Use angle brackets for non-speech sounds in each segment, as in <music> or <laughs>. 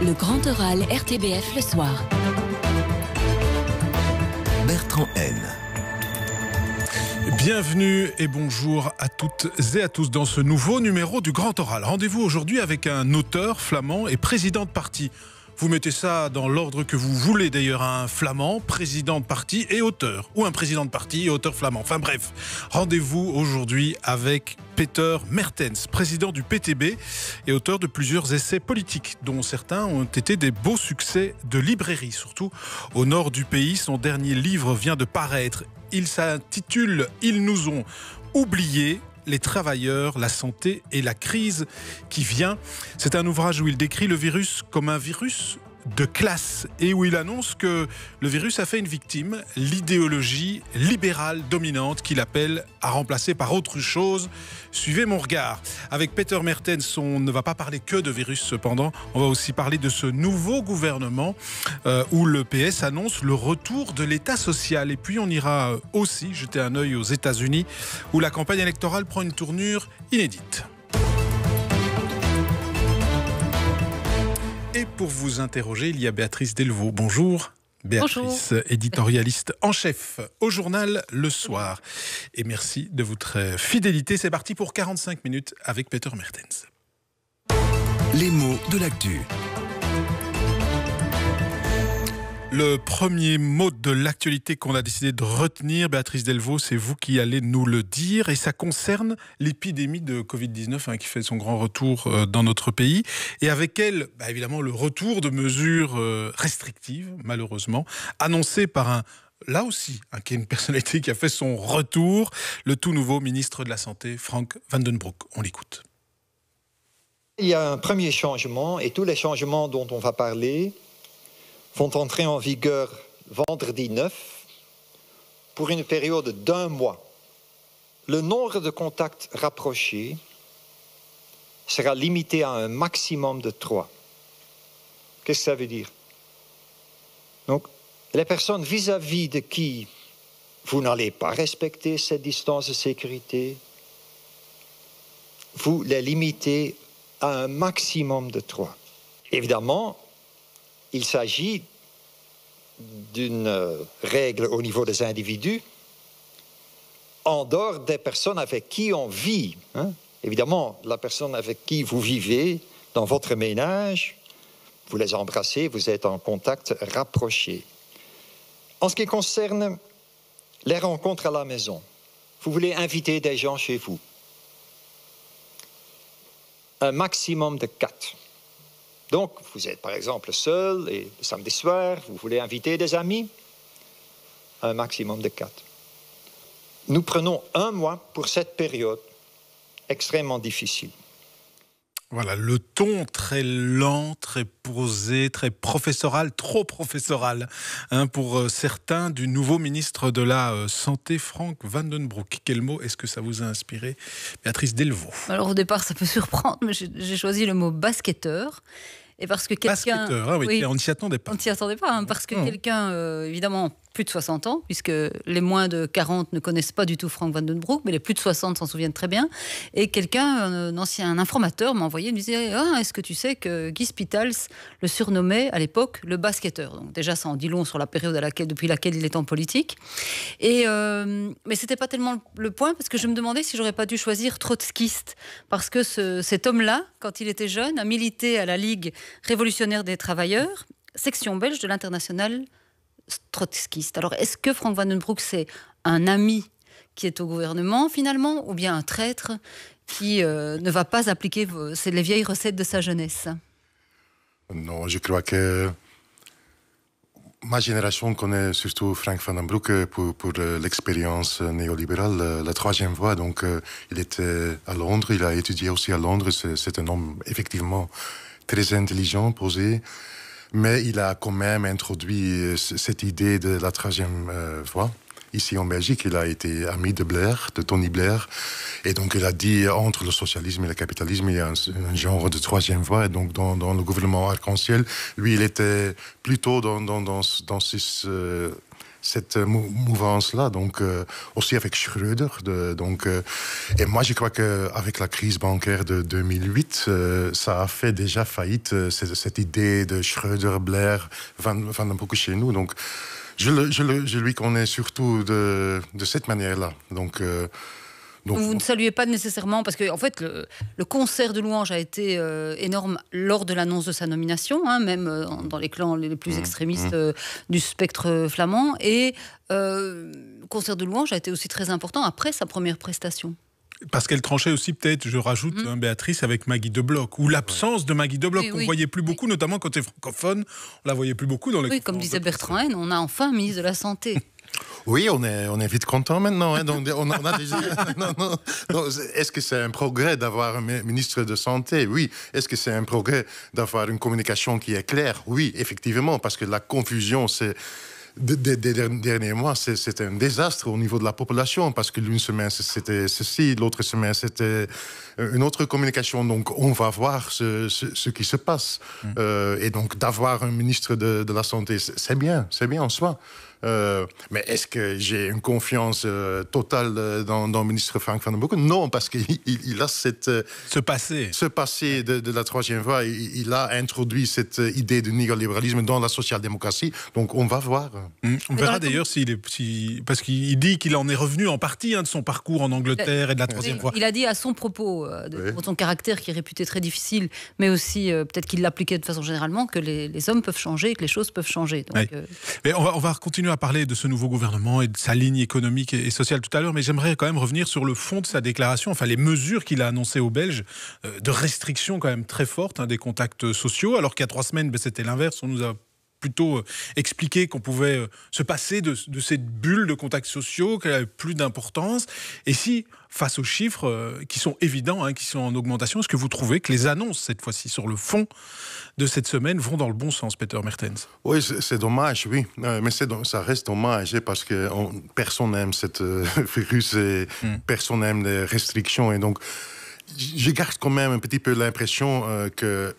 Le grand oral RTBF le soir. Bertrand N. Bienvenue et bonjour à toutes et à tous dans ce nouveau numéro du Grand Oral. Rendez-vous aujourd'hui avec un auteur flamand et président de parti vous mettez ça dans l'ordre que vous voulez d'ailleurs, un flamand, président de parti et auteur, ou un président de parti et auteur flamand. Enfin bref, rendez-vous aujourd'hui avec Peter Mertens, président du PTB et auteur de plusieurs essais politiques, dont certains ont été des beaux succès de librairie, surtout au nord du pays. Son dernier livre vient de paraître. Il s'intitule Ils nous ont oubliés les travailleurs, la santé et la crise qui vient. C'est un ouvrage où il décrit le virus comme un virus de classe et où il annonce que le virus a fait une victime, l'idéologie libérale dominante qu'il appelle à remplacer par autre chose. Suivez mon regard. Avec Peter Mertens, on ne va pas parler que de virus cependant, on va aussi parler de ce nouveau gouvernement euh, où le PS annonce le retour de l'État social. Et puis on ira aussi jeter un œil aux États-Unis où la campagne électorale prend une tournure inédite. Et pour vous interroger, il y a Béatrice Delvaux. Bonjour. Béatrice, éditorialiste en chef au journal Le Soir. Et merci de votre fidélité. C'est parti pour 45 minutes avec Peter Mertens. Les mots de l'actu. Le premier mot de l'actualité qu'on a décidé de retenir, Béatrice Delvaux, c'est vous qui allez nous le dire, et ça concerne l'épidémie de Covid-19 hein, qui fait son grand retour euh, dans notre pays, et avec elle, bah, évidemment, le retour de mesures euh, restrictives, malheureusement, annoncées par un, là aussi, hein, qui est une personnalité qui a fait son retour, le tout nouveau ministre de la Santé, Frank Vandenbroek. On l'écoute. Il y a un premier changement, et tous les changements dont on va parler vont entrer en vigueur vendredi 9 pour une période d'un mois. Le nombre de contacts rapprochés sera limité à un maximum de trois. Qu'est-ce que ça veut dire Donc, les personnes vis-à-vis de qui vous n'allez pas respecter cette distance de sécurité, vous les limitez à un maximum de trois. Évidemment, il s'agit d'une euh, règle au niveau des individus en dehors des personnes avec qui on vit. Hein. Évidemment, la personne avec qui vous vivez dans votre ménage, vous les embrassez, vous êtes en contact rapproché. En ce qui concerne les rencontres à la maison, vous voulez inviter des gens chez vous. Un maximum de quatre. Donc, vous êtes par exemple seul et samedi soir, vous voulez inviter des amis, un maximum de quatre. Nous prenons un mois pour cette période extrêmement difficile. Voilà, le ton très lent, très posé, très professoral, trop professoral, hein, pour euh, certains du nouveau ministre de la euh, Santé, Franck Vandenbroek. Quel mot est-ce que ça vous a inspiré, Béatrice Delvaux Alors au départ, ça peut surprendre, mais j'ai choisi le mot basketteur. Et parce que quelqu'un. Ah on ne s'y attendait pas. On s'y attendait pas, hein, parce que mmh. quelqu'un, euh, évidemment, plus de 60 ans, puisque les moins de 40 ne connaissent pas du tout Frank Vandenbroek, mais les plus de 60 s'en souviennent très bien. Et quelqu'un, un ancien informateur, m'a envoyé, me disait ah, Est-ce que tu sais que Guy Spitals le surnommait à l'époque le basketteur Donc, déjà, ça en dit long sur la période à laquelle, depuis laquelle il est en politique. Et, euh, mais ce n'était pas tellement le point, parce que je me demandais si j'aurais pas dû choisir trotskiste, parce que cet homme-là, quand il était jeune, a milité à la Ligue révolutionnaire des travailleurs, section belge de l'international trotskiste. Alors, est-ce que Frank Broek, c'est un ami qui est au gouvernement, finalement, ou bien un traître qui euh, ne va pas appliquer les vieilles recettes de sa jeunesse Non, je crois que Ma génération connaît surtout Frank Van den Broek euh, pour, pour euh, l'expérience euh, néolibérale, la troisième voie. Donc, il était à Londres, il a étudié aussi à Londres. C'est un homme effectivement très intelligent, posé, mais il a quand même introduit cette idée de la troisième voie ici en Belgique. Il a été ami de Blair, de Tony Blair. Et donc, il a dit entre le socialisme et le capitalisme, il y a un, genre de troisième voie. Et donc, dans, le gouvernement arc-en-ciel, lui, il était plutôt dans, dans, euh, cette mouvance-là, donc euh, aussi avec Schröder. De, donc, euh, et moi, je crois qu'avec la crise bancaire de 2008, ça a fait déjà faillite cette, cette, idée de Schröder, Blair, Van, Van chez nous. Donc, je, le, je, lui connais surtout de, cette manière-là. Euh, donc. vous ne saluez pas nécessairement, parce que fait, le, concert de louanges a été euh, énorme lors de l'annonce de sa nomination, hein, même euh, dans les clans les plus mmh. extrémistes mmh. du spectre flamand. Et le concert de louanges a été aussi très important après sa première prestation. Parce qu'elle tranchait aussi, peut-être, je rajoute, mm. hein, Béatrice, avec Maggie de Bloch, ou l'absence de Maggie de Bloch, qu'on ne voyait plus beaucoup, notamment quand c'est francophone, on la voyait plus beaucoup dans les Oui, comme disait Bertrand Haine, on a enfin mis de la Santé. <laughs> Oui, on est, on est vite content maintenant. Hein, donc on, <laughs> <laughs> Est-ce que c'est un progrès d'avoir un ministre de Santé Oui. Est-ce que c'est un progrès d'avoir une communication qui est claire Oui, effectivement, parce que la confusion, c'est des, derniers mois, c'est un désastre au niveau de la population parce que l'une semaine c'était ceci, l'autre semaine c'était euh, une autre communication. Donc on va voir ce, qui se passe. Mm. Euh, et donc d'avoir un ministre de la Santé, c'est bien, c'est bien en soi. Euh, mais est-ce que j'ai une confiance euh, totale euh, dans, le ministre Frank van den Broek Non, parce qu'il a cette... Ce passé. Ce passé de, la troisième voie. Il, a introduit cette idée du néolibéralisme dans la social-démocratie. Donc on va voir. Hum, on verra d'ailleurs s'il est... parce qu'il dit qu'il en est revenu en partie hein, de son parcours en Angleterre et de la troisième voie. Il a dit à son propos, pour son caractère qui est réputé très difficile, mais aussi peut-être qu'il l'appliquait de façon généralement, que les, hommes peuvent changer, que les choses peuvent changer. mais on va continuer à parler de ce nouveau gouvernement et de sa ligne économique et sociale tout à l'heure, mais j'aimerais quand même revenir sur le fond de sa déclaration, enfin les mesures qu'il a annoncées aux Belges, euh, de restrictions quand même très fortes hein, des contacts sociaux, alors qu'il y a trois semaines, ben, c'était l'inverse, on nous a plutôt euh, expliquer qu'on pouvait euh, se passer de, cette bulle de contacts sociaux, qu'elle n'avait plus d'importance. Et si, face aux chiffres euh, qui sont évidents, hein, qui sont en augmentation, est-ce que vous trouvez que les annonces, cette fois-ci, sur le fond de cette semaine, vont dans le bon sens, Peter Mertens Oui, c'est dommage, oui. Mais ça reste dommage hein, parce que personne n'aime cette <laughs> virus et hmm. personne n'aime les restrictions. Et donc, je garde quand même un petit peu l'impression que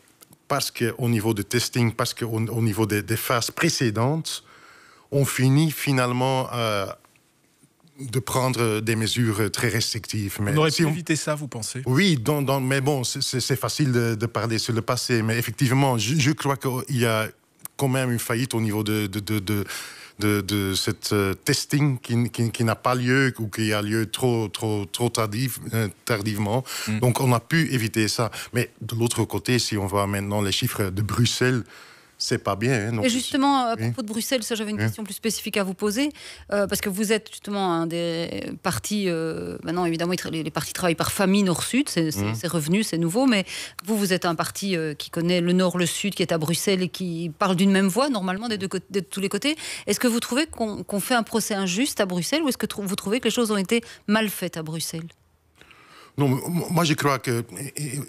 parce qu'au niveau de testing, parce qu'au au niveau des, phases précédentes, on finit finalement euh, de prendre des mesures très restrictives. on aurait pu éviter ça, vous pensez Oui, dans, mais bon, c'est facile de, parler sur le passé, mais effectivement, je, crois qu'il y a quand même une faillite au niveau de, de de, de cette euh, testing qui, n'a pas lieu ou qui a lieu trop, trop, trop euh, tardivement. Mm. Donc on a pu éviter ça. Mais de l'autre côté, si on voit maintenant les chiffres de Bruxelles, c'est pas bien. Hein, et justement, euh, à propos de Bruxelles, j'avais une question plus spécifique à vous poser, euh, parce que vous êtes justement un des partis, maintenant euh, bah évidemment les, partis travaillent par famille Nord-Sud, mhm. c'est revenu, c'est nouveau, mais vous, vous êtes un parti qui connaît le Nord, le Sud, qui est à Bruxelles et qui parle d'une même voix normalement des de tous les côtés. Est-ce que vous trouvez qu'on fait un procès injuste à Bruxelles ou est-ce que vous trouvez que les choses ont été mal faites à Bruxelles non, moi je crois que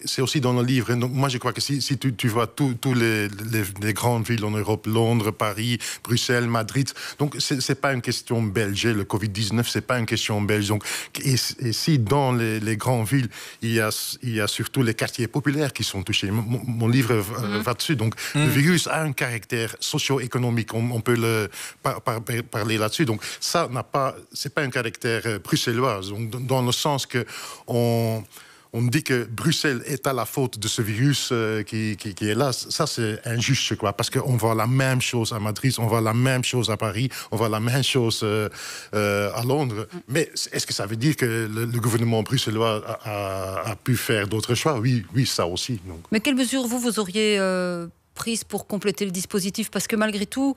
c'est aussi dans le livre. Hein, donc, moi je crois que si, tu, vois toutes les, grandes villes en Europe, Londres, Paris, Bruxelles, Madrid, donc c'est pas une question belge. Hein, le Covid-19, c'est pas une question belge. Donc, et, si dans les, grandes villes, il y, a, il surtout les quartiers populaires qui sont touchés, mon, livre mm-hmm. va dessus. Donc mm-hmm. le virus a un caractère socio-économique. On, peut le, parler là-dessus. Donc ça n'a pas, c'est pas un caractère euh, bruxellois. Donc, dans le sens que on on, on dit que Bruxelles est à la faute de ce virus euh, qui, est là. Ça, c'est injuste, quoi. parce qu'on voit la même chose à Madrid, on voit la même chose à Paris, on voit la même chose euh, euh, à Londres. Mais est-ce que ça veut dire que le, gouvernement bruxellois a, pu faire d'autres choix Oui, oui, ça aussi. Donc. Mais quelles mesures, vous, vous auriez prises pour compléter le dispositif Parce que malgré tout,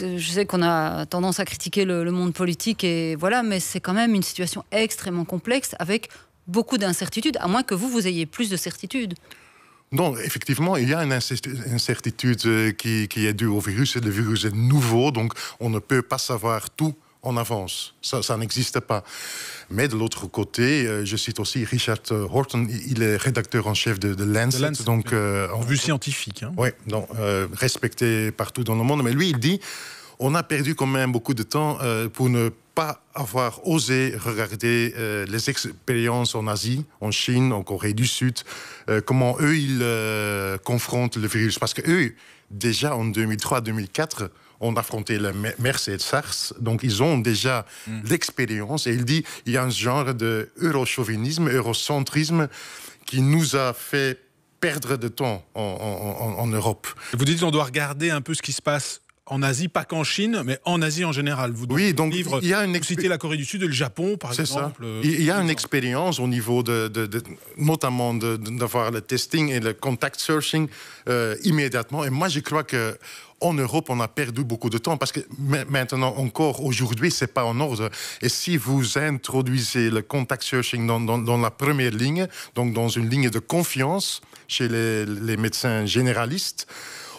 je sais qu'on a tendance à critiquer le, le, monde politique et voilà, mais c'est quand même une situation extrêmement complexe avec beaucoup d'incertitudes, à moins que vous, vous ayez plus de certitudes. Non, effectivement, il y a une incertitude euh, qui, est due au virus. le virus est nouveau, donc on ne peut pas savoir tout en avance. Ça, ça n'existe pas. Mais de l'autre côté, euh, je cite aussi Richard Horton, il est rédacteur en chef de, de Lancet, donc euh, en vue scientifique. Hein. Oui, donc, respecté partout dans le monde. Mais lui, il dit on a perdu quand même beaucoup de temps euh, pour ne pas avoir osé regarder euh, les expériences en Asie, en Chine, en Corée du Sud, euh, comment eux, ils confrontent le virus. Parce que eux, déjà en 2003-2004, ont affronté la mercedes SARS. Donc, ils ont déjà mm. l'expérience. Et il dit, il y a un genre de eurochauvinisme, eurocentrisme qui nous a fait perdre de temps en, en Europe. Vous dites on doit regarder un peu ce qui se passe en Asie, pas qu'en Chine, mais en Asie en général. Vous oui, donc il y a une excité la Corée du Sud et le Japon, par exemple. Ça. Euh, il y a une expérience au niveau de, de notamment d'avoir le testing et le contact searching euh, immédiatement. Et moi, je crois que en Europe, on a perdu beaucoup de temps parce que maintenant, encore aujourd'hui, ce n'est pas en ordre. Et si vous introduisez le contact searching dans, dans, la première ligne, donc dans une ligne de confiance chez les, les médecins généralistes,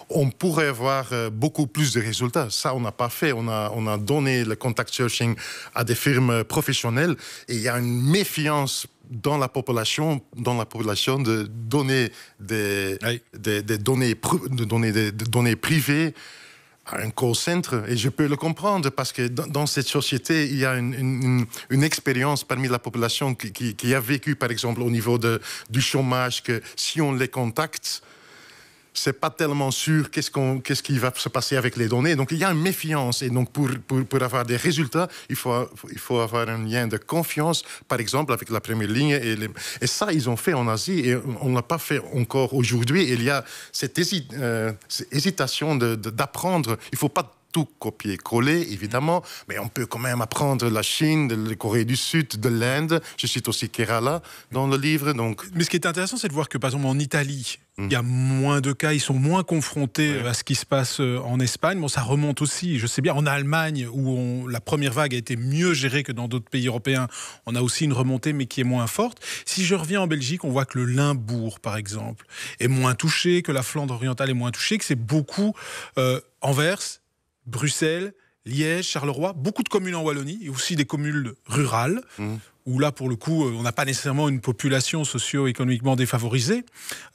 on pourrait avoir euh, beaucoup plus de résultats. Ça, on n'a pas fait. On a, donné le contact searching à des firmes professionnelles et il y a une méfiance dans la population, dans la population de donner des, données, privées à un call center. Et je peux le comprendre parce que dans, cette société, il y a une, expérience parmi la population qui, a vécu, par exemple, au niveau du chômage, que si on les contacte, c'est pas tellement sûr qu'est-ce, qu'on, qu'est-ce qui va se passer avec les données. Donc il y a une méfiance. Et donc pour, pour, pour, avoir des résultats, il faut, il faut avoir un lien de confiance, par exemple avec la première ligne. Et, et ça, ils ont fait en Asie et on ne l'a pas fait encore aujourd'hui. Il y a cette euh, hésitation de, d'apprendre. il ne faut pas tout copier-coller, évidemment, mais on peut quand même apprendre la Chine, la Corée du Sud, de l'Inde. Je cite aussi Kerala dans le livre. Donc... Mais ce qui est intéressant, c'est de voir que, par exemple, en Italie, mm. il y a moins de cas, ils sont moins confrontés à ce qui se passe euh, en Espagne. Bon, ça remonte aussi, je sais bien, en Allemagne, où la première vague a été mieux gérée que dans d'autres pays européens, on a aussi une remontée, mais qui est moins forte. Si je reviens en Belgique, on voit que le Limbourg, par exemple, est moins touché, que la Flandre orientale est moins touchée, que c'est beaucoup envers... Euh, Bruxelles, Liège, Charleroi, beaucoup de communes en Wallonie et aussi des communes rurales, mmh. où là, pour le coup, euh, on n'a pas nécessairement une population socio-économiquement défavorisée.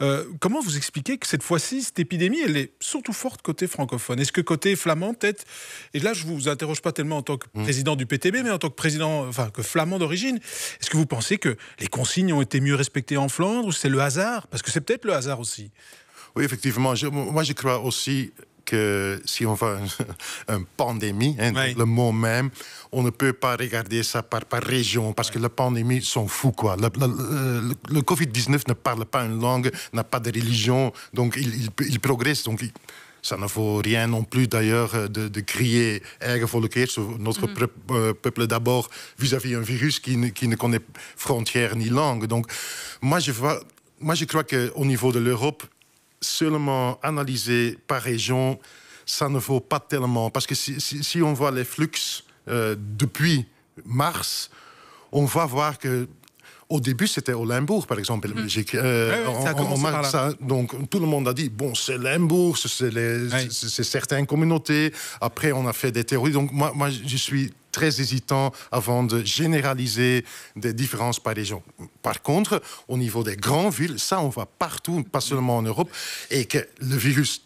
Euh, comment vous expliquez que cette fois-ci, cette épidémie, elle est surtout forte côté francophone Est-ce que côté flamand, peut-être Et là, je ne vous interroge pas tellement en tant que mmh. président du PTB, mais en tant que président, enfin, que flamand d'origine. Est-ce que vous pensez que les consignes ont été mieux respectées en Flandre ou c'est le hasard Parce que c'est peut-être le hasard aussi. Oui, effectivement. moi, je crois aussi si on va <laughs> une, pandémie, hein, le mot même, on ne peut pas regarder ça par, par région, parce que la pandémie s'en fout. Quoi. Le, Covid-19 ne parle pas une langue, n'a pas de religion, donc il, progresse. Donc ça ne vaut rien non plus d'ailleurs euh, de, crier eigen volk notre mhm. euh, peuple d'abord, vis-à-vis un virus qui ne, connaît frontières ni langue. Donc moi je, vois, moi, je crois qu'au niveau de l'Europe, seulement analyser par région, ça ne vaut pas tellement. Parce que si, on voit les flux euh, depuis mars, on va voir que au début, c'était au Limbourg, par exemple, mm. euh, en Belgique. donc, tout le monde a dit, bon, c'est Limbourg, c'est certaines communautés. Après, on a fait des théories. Donc, moi je suis très hésitant avant de généraliser des différences par région. Par contre, au niveau des grandes villes, ça, on va partout, pas seulement en Europe, et que le virus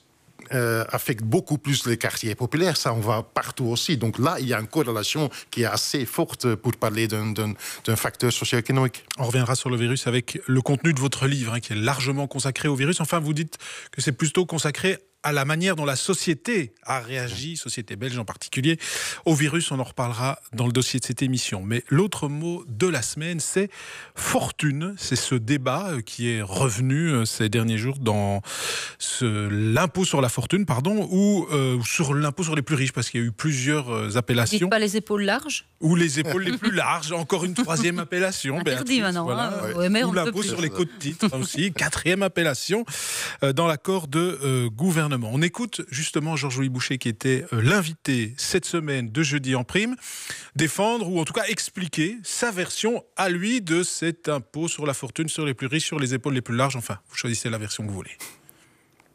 euh, affecte beaucoup plus les quartiers populaires. Ça, on va partout aussi. Donc là, il y a une corrélation qui est assez forte pour parler d'un facteur socio-économique. On reviendra sur le virus avec le contenu de votre livre, hein, qui est largement consacré au virus. Enfin, vous dites que c'est plutôt consacré à la manière dont la société a réagi, société belge en particulier, au virus. On en reparlera dans le dossier de cette émission. Mais l'autre mot de la semaine, c'est fortune. C'est ce débat euh, qui est revenu euh, ces derniers jours dans l'impôt sur la fortune, pardon, euh, ou sur l'impôt sur les plus riches, parce qu'il y a eu plusieurs appellations. pas les épaules larges Ou les épaules les plus larges, encore une troisième appellation. <laughs> Interdit maintenant. Hein. ou l'impôt sur les de titres aussi, quatrième appellation, dans l'accord de gouvernement on écoute justement Georges-Louis Boucher, qui était euh, l'invité cette semaine de jeudi en prime, défendre ou en tout cas expliquer sa version à lui de cet impôt sur la fortune, sur les plus riches, sur les épaules les plus larges. Enfin, vous choisissez la version que vous voulez.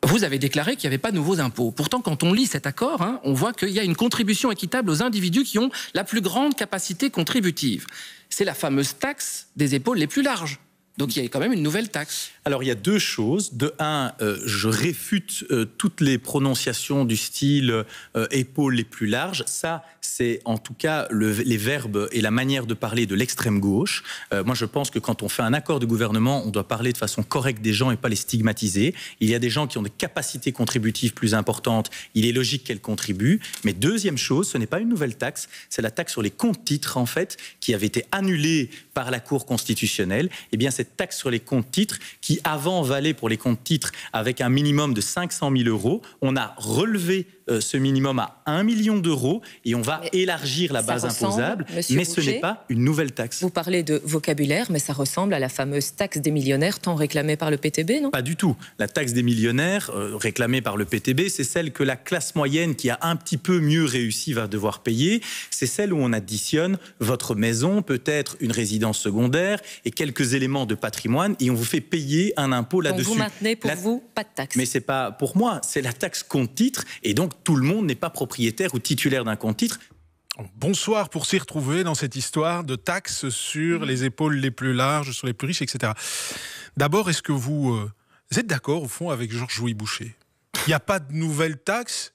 Vous avez déclaré qu'il n'y avait pas de nouveaux impôts. Pourtant, quand on lit cet accord, hein, on voit qu'il y a une contribution équitable aux individus qui ont la plus grande capacité contributive. C'est la fameuse taxe des épaules les plus larges. Donc il y a quand même une nouvelle taxe. Alors il y a deux choses. De un, euh, je réfute euh, toutes les prononciations du style euh, épaule les plus larges. Ça, c'est en tout cas les verbes et la manière de parler de l'extrême gauche. moi, je pense que quand on fait un accord de gouvernement, on doit parler de façon correcte des gens et pas les stigmatiser. Il y a des gens qui ont des capacités contributives plus importantes. Il est logique qu'elles contribuent. Mais deuxième chose, ce n'est pas une nouvelle taxe, c'est la taxe sur les comptes-titres en fait, qui avait été annulée par la Cour constitutionnelle. Eh bien, cette taxe sur les comptes-titres qui avant valait pour les comptes titres avec un minimum de 500 000 euros. On a relevé euh, ce minimum à 1 million d'euros et on va élargir la base imposable, mais ce n'est pas une nouvelle taxe. Vous parlez de vocabulaire, mais ça ressemble à la fameuse taxe des millionnaires tant réclamée par le PTB, non Pas du tout. La taxe des millionnaires euh, réclamée par le PTB, c'est celle que la classe moyenne qui a un petit peu mieux réussi va devoir payer. C'est celle où on additionne votre maison, peut-être une résidence secondaire et quelques éléments de patrimoine et on vous fait payer un impôt là-dessus. Vous maintenez pour vous pas de taxe. Mais c'est pas pour moi, c'est la taxe compte titre et donc tout le monde n'est pas propriétaire ou titulaire d'un compte titre. Bonsoir pour s'y retrouver dans cette histoire de taxes sur les épaules les plus larges, sur les plus riches, etc. D'abord, est-ce que vous, euh, êtes d'accord au fond avec Georges Louis Boucher Il n'y a pas de nouvelle taxe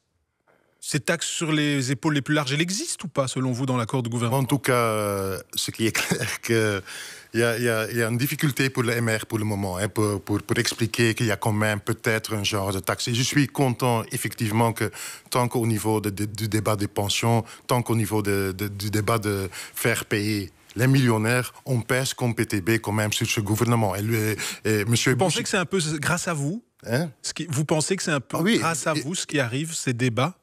cette taxe sur les épaules les plus larges, elle existe ou pas, selon vous, dans l'accord de gouvernement En tout cas, euh, ce qui est <laughs> clair, que il y, a, une difficulté pour le MR pour le moment, hein, pour, pour, pour, expliquer qu'il y a quand même peut-être un genre de taxe. Et je suis content, effectivement, que tant qu'au niveau du débat des pensions, tant qu'au niveau du débat de faire payer les millionnaires, on pèse comme PTB quand même sur ce gouvernement. Et, monsieur vous pensez que c'est un peu grâce à vous hein ce Vous pensez que c'est un peu ah grâce à vous ce qui arrive, ces débats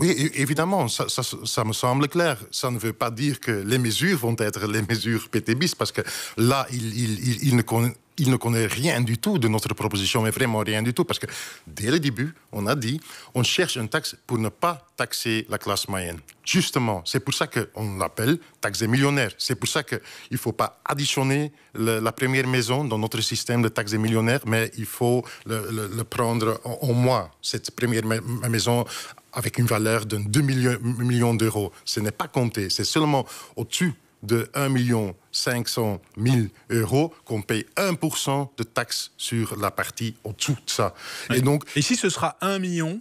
oui, évidemment, ça, ça, ça, me semble clair. Ça ne veut pas dire que les mesures vont être les mesures pétébistes, parce que là, ils il, il, ne connaît il ne connaît rien du tout de notre proposition, mais vraiment rien du tout, parce que dès le début, on a dit, on cherche une taxe pour ne pas taxer la classe moyenne. Justement, c'est pour ça qu'on l'appelle taxe des millionnaires. C'est pour ça qu'il ne faut pas additionner la première maison dans notre système de taxe des millionnaires, mais il faut le, prendre au moins, cette première maison avec une valeur de 2 millions, millions d'euros. Ce n'est pas compté, c'est seulement au-dessus de 1 500 000 euros qu'on paye 1% de taxes sur la partie au-dessous de ça. Et donc. Et si ce sera 1 million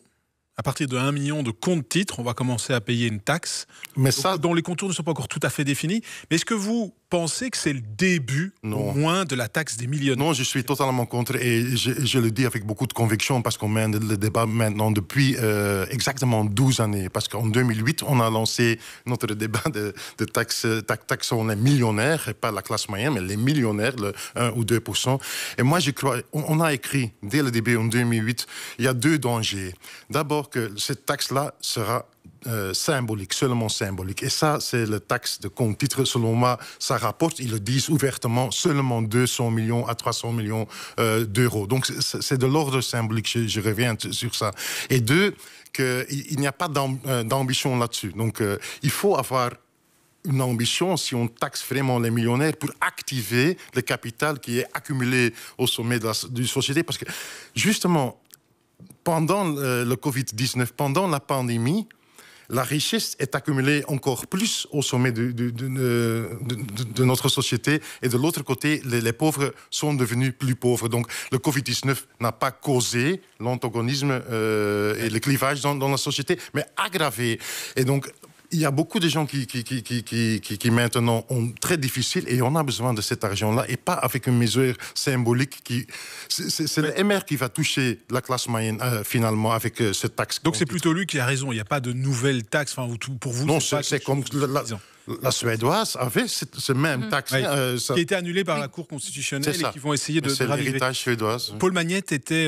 à partir de 1 million de comptes titres, on va commencer à payer une taxe mais ça, dont les contours ne sont pas encore tout à fait définis. Mais est-ce que vous, penser que c'est le début, au moins, de la taxe des millionnaires Non, je suis totalement contre et je, le dis avec beaucoup de conviction parce qu'on mène le débat maintenant depuis euh, exactement 12 années. Parce qu'en 2008, on a lancé notre débat de, de taxe, taxe, on est pas la classe moyenne, mais les millionnaires, le 1 ou 2 Et moi, je crois, on, on, a écrit dès le début en 2008, il y a deux dangers. D'abord que cette taxe-là sera euh, symbolique, seulement symbolique. Et ça, c'est le taxe de compte titre. Selon moi, ça rapporte, ils le disent ouvertement, seulement 200 millions à 300 millions euh, d'euros. Donc, c'est de l'ordre symbolique. Je, reviens sur ça. Et deux, qu'il n'y a pas euh, d'ambition là-dessus. Donc, il faut avoir une ambition si on taxe vraiment les millionnaires pour activer le capital qui est accumulé au sommet de la société. Parce que, justement, pendant le Covid-19, pendant la pandémie, la richesse est accumulée encore plus au sommet euh, de, notre société. Et de l'autre côté, les, pauvres sont devenus plus pauvres. Donc le Covid-19 n'a pas causé l'antagonisme euh, et le clivage dans, dans, la société, mais aggravé. Et donc il y a beaucoup de gens qui, qui, qui, qui, maintenant ont très difficile et on a besoin de cet argent-là et pas avec une mesure symbolique qui. C'est le MR qui va toucher la classe moyenne euh, finalement avec euh, cette taxe. Donc c'est plutôt lui qui a raison, il n'y a pas de nouvelle taxe enfin, pour vous Non, c'est comme. La, Suédoise avait ce même mm. taxe. Euh, qui a été annulé par la Cour constitutionnelle et qui vont essayer de. C'est l'héritage suédoise. Paul Magnette était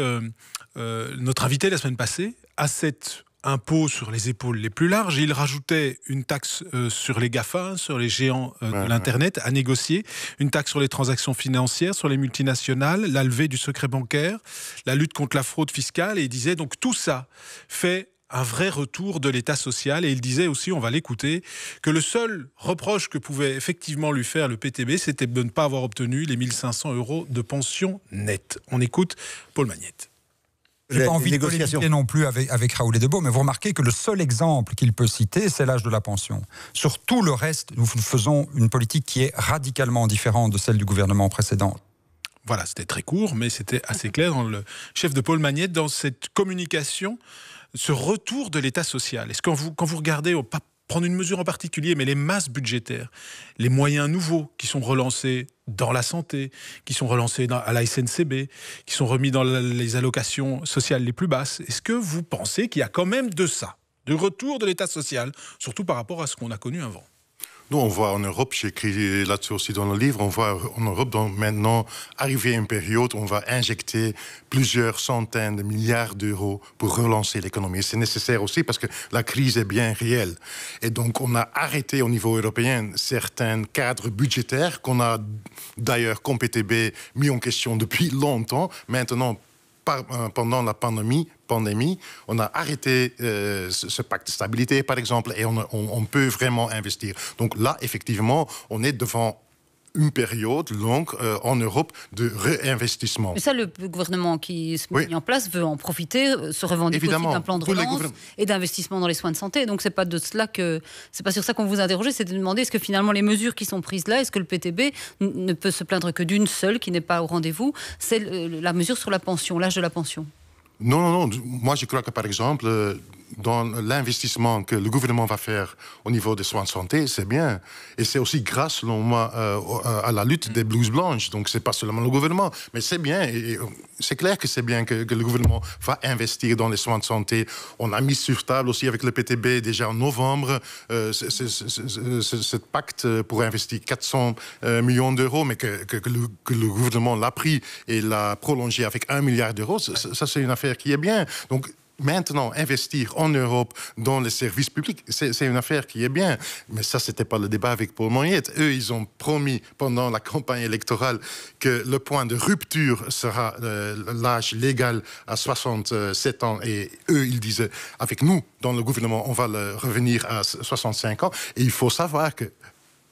notre invité la semaine passée à cette impôt sur les épaules les plus larges. Il rajoutait une taxe euh, sur les GAFA, sur les géants euh, de l'Internet, à négocier, une taxe sur les transactions financières, sur les multinationales, la levée du secret bancaire, la lutte contre la fraude fiscale. Et il disait donc tout ça fait un vrai retour de l'État social. Et il disait aussi, on va l'écouter, que le seul reproche que pouvait effectivement lui faire le PTB, c'était de ne pas avoir obtenu les 1500 euros de pension nette. On écoute Paul Magnette. J'ai pas envie de polémiquer non plus avec, Raoul et Debo, mais vous remarquez que le seul exemple qu'il peut citer, c'est l'âge de la pension. Sur tout le reste, nous faisons une politique qui est radicalement différente de celle du gouvernement précédent. Voilà, c'était très court, mais c'était assez clair. Dans le chef de Paul Magnette, dans cette communication, ce retour de l'État social. Est-ce que quand vous, quand vous regardez au, prendre une mesure en particulier, mais les masses budgétaires, les moyens nouveaux qui sont relancés dans la santé, qui sont relancés dans, à la SNCB, qui sont remis dans les allocations sociales les plus basses. Est-ce que vous pensez qu'il y a quand même de ça, de retour de l'État social, surtout par rapport à ce qu'on a connu avant nous, on voit en Europe, j'écris là-dessus aussi dans le livre, on voit en Europe donc maintenant arriver une période où on va injecter plusieurs centaines de milliards d'euros pour relancer l'économie. C'est nécessaire aussi parce que la crise est bien réelle. Et donc, on a arrêté au niveau européen certains cadres budgétaires qu'on a d'ailleurs, comme PTB, mis en question depuis longtemps. Maintenant, euh, pendant la pandémie, pandémie, on a arrêté euh, ce, pacte de stabilité, par exemple, et on, peut vraiment investir. Donc là, effectivement, on est devant une période longue euh, en Europe de réinvestissement. et ça, le gouvernement qui se met en place veut en profiter, euh, se revendiquer d'un plan de relance et d'investissement dans les soins de santé. Donc, c'est pas de cela que, c'est pas sur ça qu'on vous interrogé. c'est de demander est-ce que finalement les mesures qui sont prises là, est-ce que le PTB ne peut se plaindre que d'une seule qui n'est pas au rendez-vous C'est euh, la mesure sur la pension, l'âge de la pension. Non, non, non. Moi, je crois que par exemple dans l'investissement que le gouvernement va faire au niveau des soins de santé, c'est bien. Et c'est aussi grâce, selon moi, euh, euh, à la lutte des blouses blanches. Donc, c'est pas seulement le gouvernement, mais c'est bien. Et c'est clair que c'est bien que, le gouvernement va investir dans les soins de santé. On a mis sur table aussi avec le PTB déjà en novembre euh, ce pacte pour investir 400 euh, millions d'euros, mais que, le, gouvernement l'a pris et l'a prolongé avec 1 milliard d'euros. Ça, ça c'est une affaire qui est bien. Donc, maintenant investir en Europe dans les services publics, c'est une affaire qui est bien. Mais ça, c'était pas le débat avec Paul Moyette. Eux, ils ont promis pendant la campagne électorale que le point de rupture sera euh, l'âge légal à 67 ans. Et eux, ils disaient, avec nous, dans le gouvernement, on va le revenir à 65 ans. Et il faut savoir que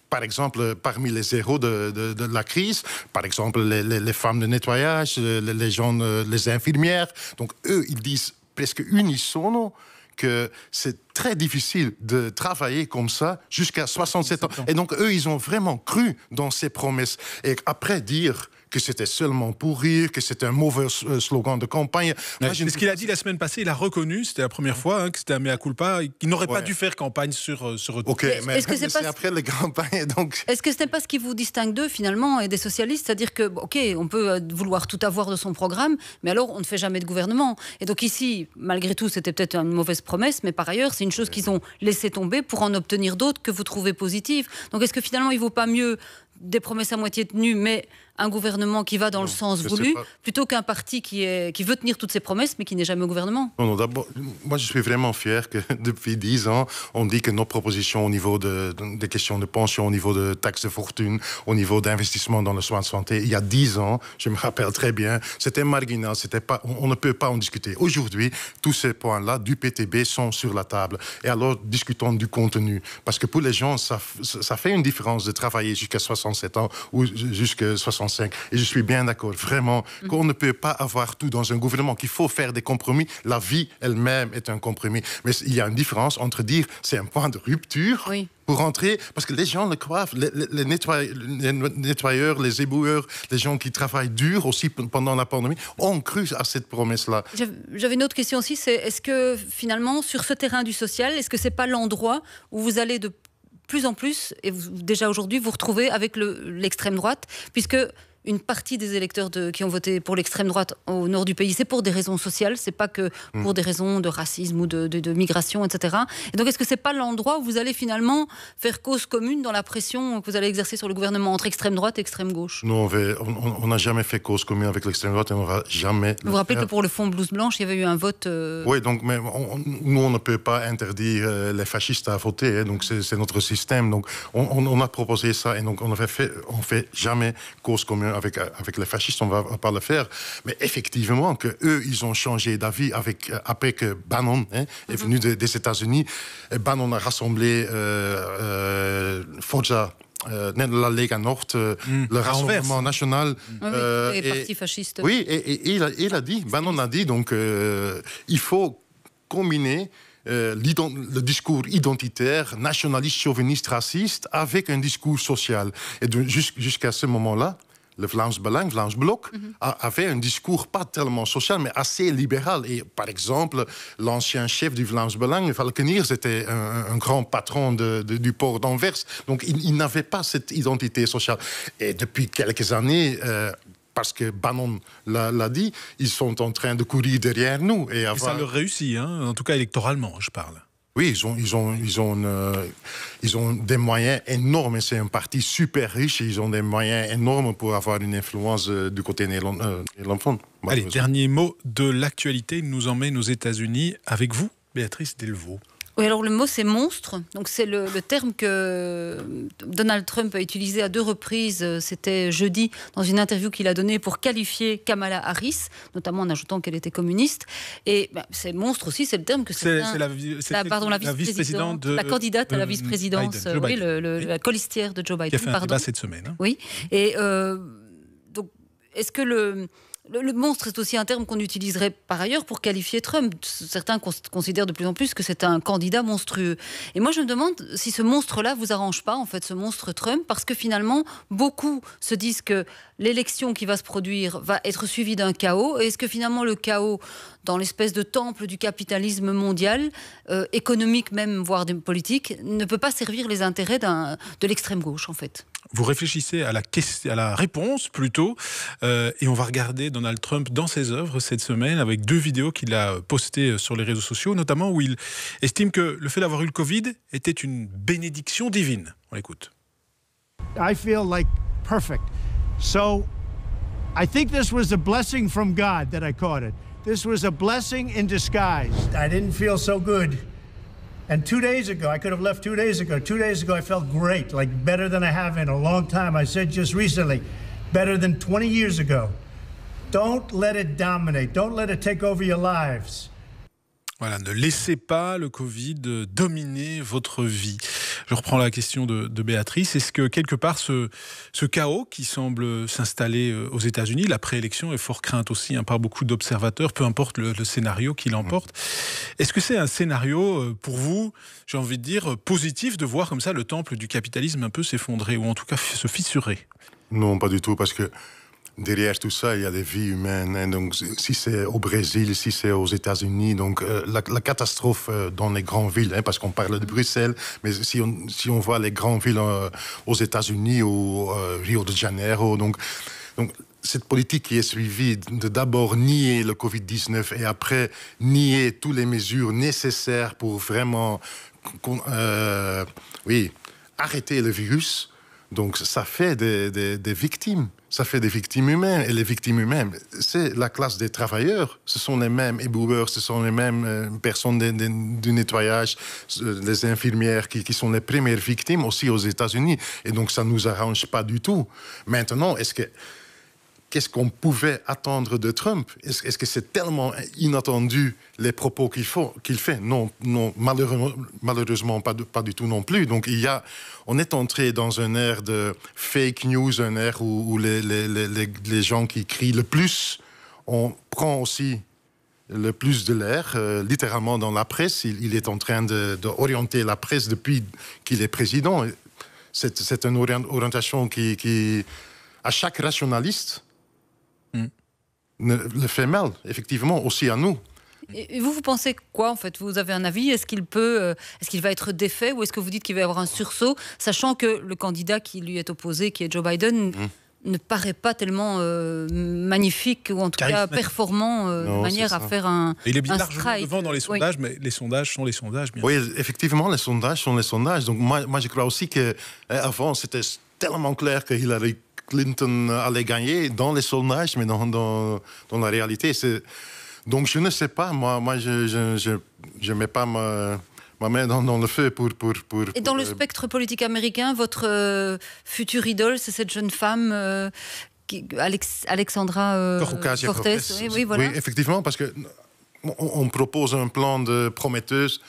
par exemple, parmi les héros de, la crise, par exemple, les, femmes de nettoyage, les gens, euh, les infirmières. Donc, eux, ils disent presque unisono que c'est très difficile de travailler comme ça jusqu'à 67 ans. Et donc, eux, ils ont vraiment cru dans ces promesses. Et après dire que c'était seulement pour rire, que c'était un mauvais euh, slogan de campagne. Ouais, ce qu'il a dit la semaine passée, il a reconnu, c'était la première fois hein, que c'était un mea culpa, qu'il n'aurait pas dû faire campagne sur euh, OK, mais, ce c'est après les <laughs> campagnes donc Est-ce que ce n'est pas ce qui vous distingue d'eux finalement et des socialistes, c'est-à-dire que OK, on peut euh, vouloir tout avoir de son programme, mais alors on ne fait jamais de gouvernement. Et donc ici, malgré tout, c'était peut-être une mauvaise promesse, mais par ailleurs, c'est une chose qu'ils ont laissé tomber pour en obtenir d'autres que vous trouvez positives. Donc est-ce que finalement, il ne vaut pas mieux des promesses à moitié tenues, mais un gouvernement qui va dans le sens voulu, plutôt qu'un parti qui, est, qui veut tenir toutes ses promesses, mais qui n'est jamais au gouvernement Non, non d'abord, moi je suis vraiment fier que <laughs> depuis dix ans, on dit que nos propositions au niveau des questions de pension, au niveau de taxes de fortune, au niveau d'investissement dans le soin de santé, il y a dix ans, je me rappelle très bien, c'était marginal, c'était pas, on, ne peut pas en discuter. Aujourd'hui, tous ces points-là du PTB sont sur la table. Et alors, discutons du contenu. Parce que pour les gens, ça, ça fait une différence de travailler jusqu'à 67 ans ou jusqu'à 60 et je suis bien d'accord, vraiment, mhm. qu'on ne peut pas avoir tout dans un gouvernement, qu'il faut faire des compromis. La vie elle-même est un compromis. Mais il y a une différence entre dire c'est un point de rupture. pour entrer, parce que les gens le croient, les, les, nettoyeurs, les éboueurs, les gens qui travaillent dur aussi pendant la pandémie, ont cru à cette promesse-là. J'avais une autre question aussi, c'est est-ce que finalement, sur ce terrain du social, est-ce que c'est pas l'endroit où vous allez de plus en plus, et vous, déjà aujourd'hui, vous retrouvez avec l'extrême droite, puisque une partie des électeurs de, qui ont voté pour l'extrême droite au nord du pays, c'est pour des raisons sociales, c'est pas que hmm. pour des raisons de racisme ou de, migration, etc. Et donc, est-ce que c'est pas l'endroit où vous allez finalement faire cause commune dans la pression que vous allez exercer sur le gouvernement entre extrême droite et extrême gauche Non, on n'a jamais fait cause commune avec l'extrême droite et on n'aura jamais. Vous vous rappelez que pour le fond Blouse Blanche, il y avait eu un vote. Euh, oui, donc, mais nous, on ne peut pas interdire euh, les fascistes à voter, hein, donc c'est notre système. Donc, on, a proposé ça et donc on ne fait, fait jamais cause commune Hein, avec, avec les fascistes, on ne va pas le faire. Mais effectivement, que eux, ils ont changé d'avis avec, euh, après que Bannon hein, est mhm. venu des États-Unis. Bannon a rassemblé euh, euh, euh la Lega Nord, mm. le Rassemblement National. Euh, oui, et, parti fasciste. Oui, et, il, a, dit, Bannon a dit, donc il faut combiner le discours identitaire, nationaliste, chauviniste, raciste, avec un discours social. Et jusqu'à ce moment-là, le Vlaams Belang, Vlaams Blok, mhm. avait un discours pas tellement social, mais assez libéral. Et par exemple, l'ancien chef du Vlaams Belang, Falkenir, était un, grand patron du port d'Anvers. Donc il, n'avait pas cette identité sociale. Et depuis quelques années... Euh, parce que Bannon l'a dit, ils sont en train de courir derrière nous. Et, ça leur réussit, hein, en tout cas électoralement, je parle. Oui, ils ont, ils ont, ils ont, euh, ils ont des moyens énormes. C'est un parti super riche et ils ont des moyens énormes pour avoir une influence euh, du côté l'enfant. Euh, Allez, dernier mot de l'actualité. nous emmène aux États-Unis avec vous, Béatrice Delvaux. Oui, alors le mot c'est monstre. Donc c'est le, terme que Donald Trump a utilisé à deux reprises. Euh, c'était jeudi dans une interview qu'il a donnée pour qualifier Kamala Harris, notamment en ajoutant qu'elle était communiste. Et bah, c'est monstre aussi, c'est le terme que c'est. La, la, la vice-présidente, la candidate à la vice-présidence, euh, la colistière de Joe Biden. Qui pardon. cette semaine. Hein. Oui. Et euh, donc est-ce que le le, monstre est aussi un terme qu'on utiliserait par ailleurs pour qualifier Trump. Certains considèrent de plus en plus que c'est un candidat monstrueux. Et moi, je me demande si ce monstre-là vous arrange pas, en fait, ce monstre Trump, parce que finalement, beaucoup se disent que l'élection qui va se produire va être suivie d'un chaos. Est-ce que finalement le chaos dans l'espèce de temple du capitalisme mondial, euh, économique même, voire politique, ne peut pas servir les intérêts de l'extrême gauche, en fait. Vous réfléchissez à la, à la réponse plutôt, euh, et on va regarder Donald Trump dans ses œuvres cette semaine avec deux vidéos qu'il a postées euh, sur les réseaux sociaux, notamment où il estime que le fait d'avoir eu le Covid était une bénédiction divine. On l'écoute. I feel like perfect. So I think this was a blessing from God that I caught it. This was a blessing in disguise. I didn't feel so good. And two days ago, I could have left two days ago. Two days ago, I felt great, like better than I have in a long time. I said just recently, better than 20 years ago. Don't let it dominate. Don't let it take over your lives. Voilà, ne laissez pas le Covid euh, dominer votre vie. Je reprends la question de, Béatrice. Est-ce que quelque part ce, ce chaos qui semble s'installer euh, aux États-Unis, la préélection est fort crainte aussi hein, par beaucoup d'observateurs, peu importe le, scénario qui l'emporte, mm. est-ce que c'est un scénario euh, pour vous, j'ai envie de dire, positif de voir comme ça le temple du capitalisme un peu s'effondrer ou en tout cas se fissurer Non, pas du tout, parce que derrière tout ça, il y a des vies humaines. Hein. donc, si c'est au Brésil, si c'est aux États-Unis, donc euh, la, catastrophe euh, dans les grandes villes, hein, parce qu'on parle de Bruxelles, mais si on, si on voit les grandes villes euh, aux États-Unis ou Rio de Janeiro, donc, donc cette politique qui est suivie de d'abord nier le Covid-19 et après nier toutes les mesures nécessaires pour vraiment oui, arrêter le virus, donc ça fait des, des, des victimes ça fait des victimes humaines. Et les victimes humaines, c'est la classe des travailleurs. Ce sont les mêmes éboueurs, ce sont les mêmes euh, personnes du nettoyage, les euh, infirmières qui, qui, sont les premières victimes aussi aux États-Unis. Et donc, ça ne nous arrange pas du tout. Maintenant, est-ce que qu'est-ce qu'on pouvait attendre de Trump Est-ce que c'est tellement inattendu les propos qu'il fait Non, non malheureusement, malheureusement pas, pas, du tout non plus. Donc il y a, on est entré dans un ère de fake news, un ère où, les, les, gens qui crient le plus, on prend aussi le plus de l'air, euh, littéralement dans la presse. Il, est en train d'orienter la presse depuis qu'il est président. C'est une orientation qui, à chaque rationaliste, Mm. Le, fait mal, effectivement, aussi à nous. Et vous, vous pensez quoi en fait Vous avez un avis Est-ce qu'il peut, euh, est-ce qu'il va être défait ou est-ce que vous dites qu'il va y avoir un sursaut, sachant que le candidat qui lui est opposé, qui est Joe Biden, mm. ne paraît pas tellement euh, magnifique ou en tout cas performant euh, de manière à faire un. Il est bien largement devant dans les sondages, mais les sondages sont les sondages. oui, effectivement, les sondages sont les sondages. Donc moi, moi je crois aussi que eh, avant c'était tellement clair que Hillary Clinton allait gagner dans les sondages, mais dans, dans, la réalité. Donc je ne sais pas, moi, moi je ne mets pas ma, main dans, le feu pour... pour, pour Et dans le euh, spectre politique américain, votre euh, futur future idole, c'est cette jeune femme euh, Alexandra euh, Oui, effectivement, parce que on propose un plan de prometteuse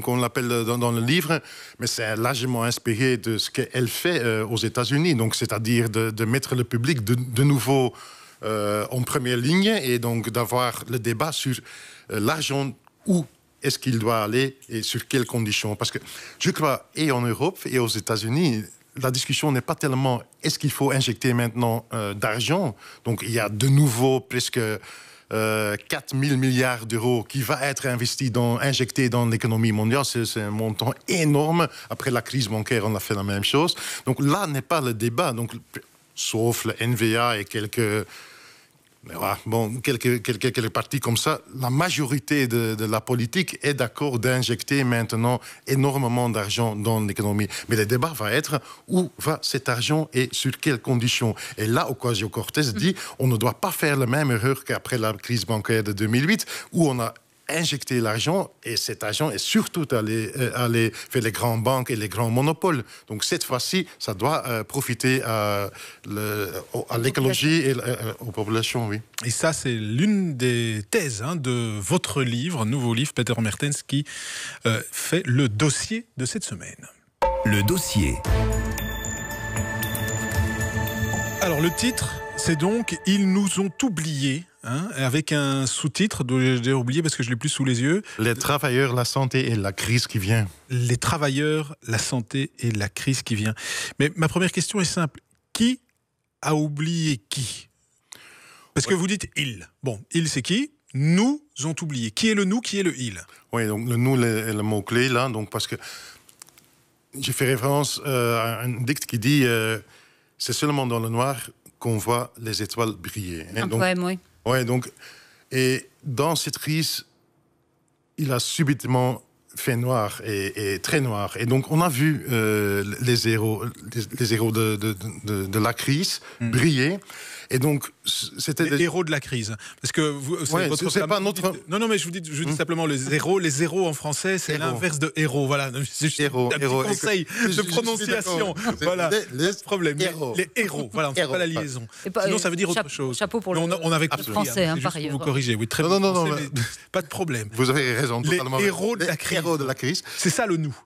qu'on l'appelle dans, le livre, mais c'est largement inspiré de ce qu'elle fait euh, aux États-Unis, donc c'est-à-dire de, mettre le public de, nouveau euh, en première ligne et donc d'avoir le débat sur euh, l'argent où est-ce qu'il doit aller et sur quelles conditions. Parce que je crois, et en Europe et aux États-Unis, la discussion n'est pas tellement est-ce qu'il faut injecter maintenant d'argent. Donc il y a de nouveau presque 4 euh, 000 milliards d'euros qui va être investi, dans, injecté dans l'économie mondiale. C'est un montant énorme. Après la crise bancaire, on a fait la même chose. Donc là n'est pas le débat. Donc, sauf le NVA et quelques bon, quelques, quelques, quelques comme ça, la majorité de, la politique est d'accord d'injecter maintenant énormément d'argent dans l'économie. Mais le débat va être où va cet argent et sur quelles conditions. Et là, Ocasio-Cortez dit on ne doit pas faire la même erreur qu'après la crise bancaire de 2008, où on a injecter l'argent et cet argent est surtout allé, euh, allé vers les grandes banques et les grands monopoles. Donc cette fois-ci, ça doit euh, profiter à, l'écologie et euh, aux populations. Oui. Et ça, c'est l'une des thèses hein, de votre livre, nouveau livre, Peter Mertens, qui fait le dossier de cette semaine. Le dossier. Alors le titre, c'est donc Ils nous ont oubliés Hein, avec un sous-titre, j'ai oublié parce que je l'ai plus sous les yeux. Les travailleurs, la santé et la crise qui vient. Les travailleurs, la santé et la crise qui vient. Mais ma première question est simple. Qui a oublié qui Parce que vous dites il. Bon, il c'est qui Nous ont oublié. Qui est le nous Qui est le il Oui, donc le nous est le mot-clé là, donc parce que j'ai fait référence euh, à un dicte qui dit euh, c'est seulement dans le noir qu'on voit les étoiles briller. Hein, oui. Ouais, donc, et dans cette crise, il a subitement fait noir et, très noir. Et donc, on a vu euh, les héros, les, de, la crise mm. briller. Et donc, c'était. Les héros de la crise. Parce que vous. votre c'est pas notre... Non, non, mais je vous dis, je dis hmm. simplement les héros. Les héros en français, c'est l'inverse de héros. Voilà. C'est juste héros, un héros, conseil de prononciation. Voilà. Les, problèmes. Héros. Les, héros. Voilà, on ne fait pas la liaison. Sinon, euh, ça veut dire autre chose. Chapeau pour le on, on avait français, hein, hein, par ailleurs. Vous corrigez, oui, très non, bien. Non, non, non. Pas de problème. Vous avez raison. Les héros de la crise. C'est ça le nous.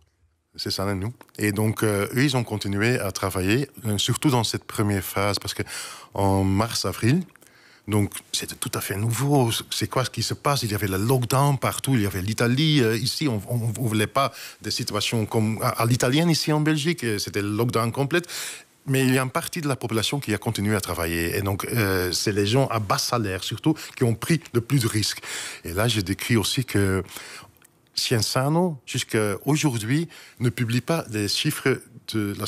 C'est ça, nous. Et donc, euh, eux, ils ont continué à travailler, euh, surtout dans cette première phase, parce qu'en mars-avril, donc c'était tout à fait nouveau. C'est quoi ce qui se passe Il y avait le lockdown partout, il y avait l'Italie. Euh, ici, on ne voulait pas des situations comme à, l'italienne, ici en Belgique. C'était le lockdown complet. Mais il y a une partie de la population qui a continué à travailler. Et donc, c'est les gens à bas salaire, surtout, qui ont pris le plus de risques. Et là, j'ai décrit aussi que sano jusqu'à aujourd'hui, ne publie pas des chiffres de la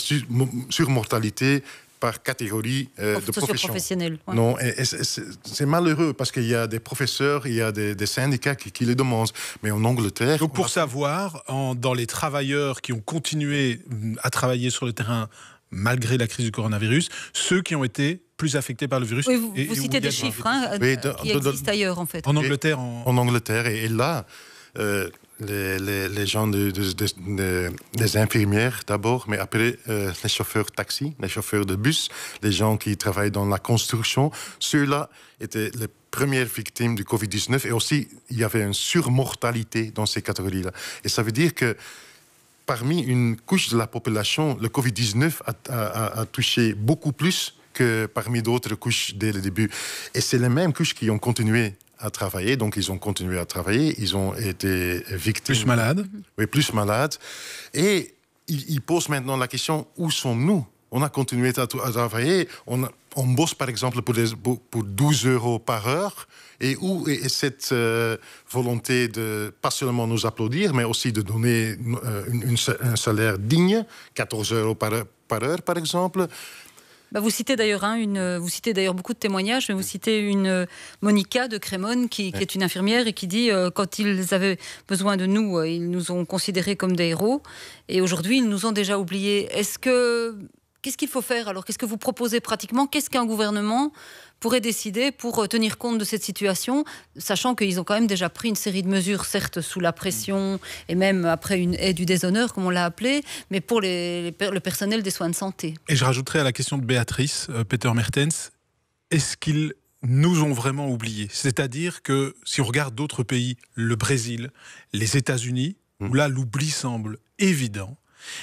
surmortalité par catégorie euh, de profession. Non, c'est malheureux parce qu'il y a des professeurs, il y a des, syndicats qui, les demandent. Mais en Angleterre. Donc pour savoir, dans les travailleurs qui ont continué mm, à travailler sur le terrain malgré la crise du coronavirus, ceux qui ont été plus affectés par le virus. vous, et, vous citez des chiffres hein, euh, qui existent ailleurs en fait. En Angleterre. En, Angleterre et, là. Euh, les, gens des infirmières d'abord, mais après euh, les chauffeurs taxi, les chauffeurs de bus, les gens qui travaillent dans la construction, ceux-là étaient les premières victimes du Covid-19 et aussi il y avait une surmortalité dans ces catégories-là. Et ça veut dire que parmi une couche de la population, le Covid-19 a, a touché beaucoup plus que parmi d'autres couches dès le début. Et c'est les mêmes couches qui ont continué à travailler, donc ils ont continué à travailler, ils ont été victimes. Plus malades. Oui, plus malades. Et ils, posent maintenant la question, où sommes-nous on a continué à, travailler. On, on, bosse par exemple pour, des, pour 12 euros par heure. Et où est cette euh, volonté de pas seulement nous applaudir, mais aussi de donner euh, un salaire digne, 14 euros par heure par exemple bah, vous citez d'ailleurs hein, vous citez d'ailleurs beaucoup de témoignages, mais vous mm. citez une euh, Monica de Crémone qui, est une infirmière et qui dit euh, quand ils avaient besoin de nous, euh, ils nous ont considérés comme des héros et aujourd'hui ils nous ont déjà oubliés. Est-ce que Qu'est-ce qu'il faut faire alors Qu'est-ce que vous proposez pratiquement Qu'est-ce qu'un gouvernement pourrait décider pour euh, tenir compte de cette situation, sachant qu'ils ont quand même déjà pris une série de mesures, certes sous la pression et même après une aide du déshonneur, comme on l'a appelé, mais pour le personnel des soins de santé. Et je rajouterai à la question de Béatrice, euh, Peter Mertens, est-ce qu'ils nous ont vraiment oubliés C'est-à-dire que si on regarde d'autres pays, le Brésil, les États-Unis, mm. où là l'oubli semble évident,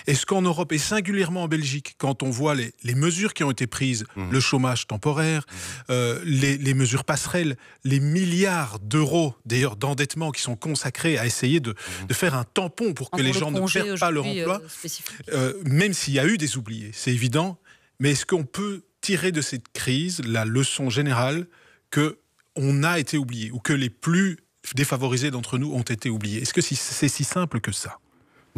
est-ce qu'en Europe et singulièrement en Belgique, quand on voit les, mesures qui ont été prises, mmh. le chômage temporaire, mmh. euh, les, mesures passerelles, les milliards d'euros d'ailleurs d'endettement qui sont consacrés à essayer de, mmh. faire un tampon pour que les gens ne perdent pas leur emploi, euh, euh, même s'il y a eu des oubliés, c'est évident, mais est-ce qu'on peut tirer de cette crise la leçon générale que on a été oublié ou que les plus défavorisés d'entre nous ont été oubliés Est-ce que c'est si simple que ça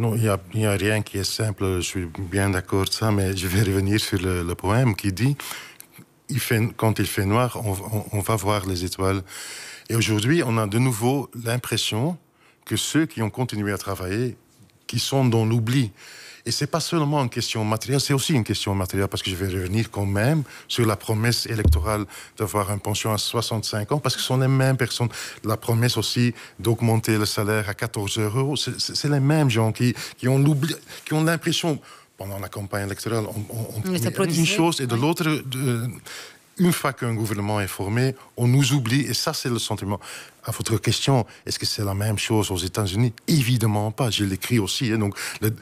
non, il n'y a, rien qui est simple, je suis bien d'accord ça, mais je vais revenir sur le, poème qui dit il fait, quand il fait noir, on va voir les étoiles. Et aujourd'hui, on a de nouveau l'impression que ceux qui ont continué à travailler, qui sont dans l'oubli, et c'est pas seulement une question matérielle, c'est aussi une question matérielle, parce que je vais revenir quand même sur la promesse électorale d'avoir un pension à 65 ans, parce que ce sont les mêmes personnes. La promesse aussi d'augmenter le salaire à 14 euros, c'est les mêmes gens qui, qui ont l'impression, pendant la campagne électorale, on, on, on une chose et de l'autre une fois qu'un gouvernement est formé, on nous oublie, et ça c'est le sentiment. À votre question, est-ce que c'est la même chose aux États-Unis Évidemment pas, je l'écris aussi. Hein, donc, le,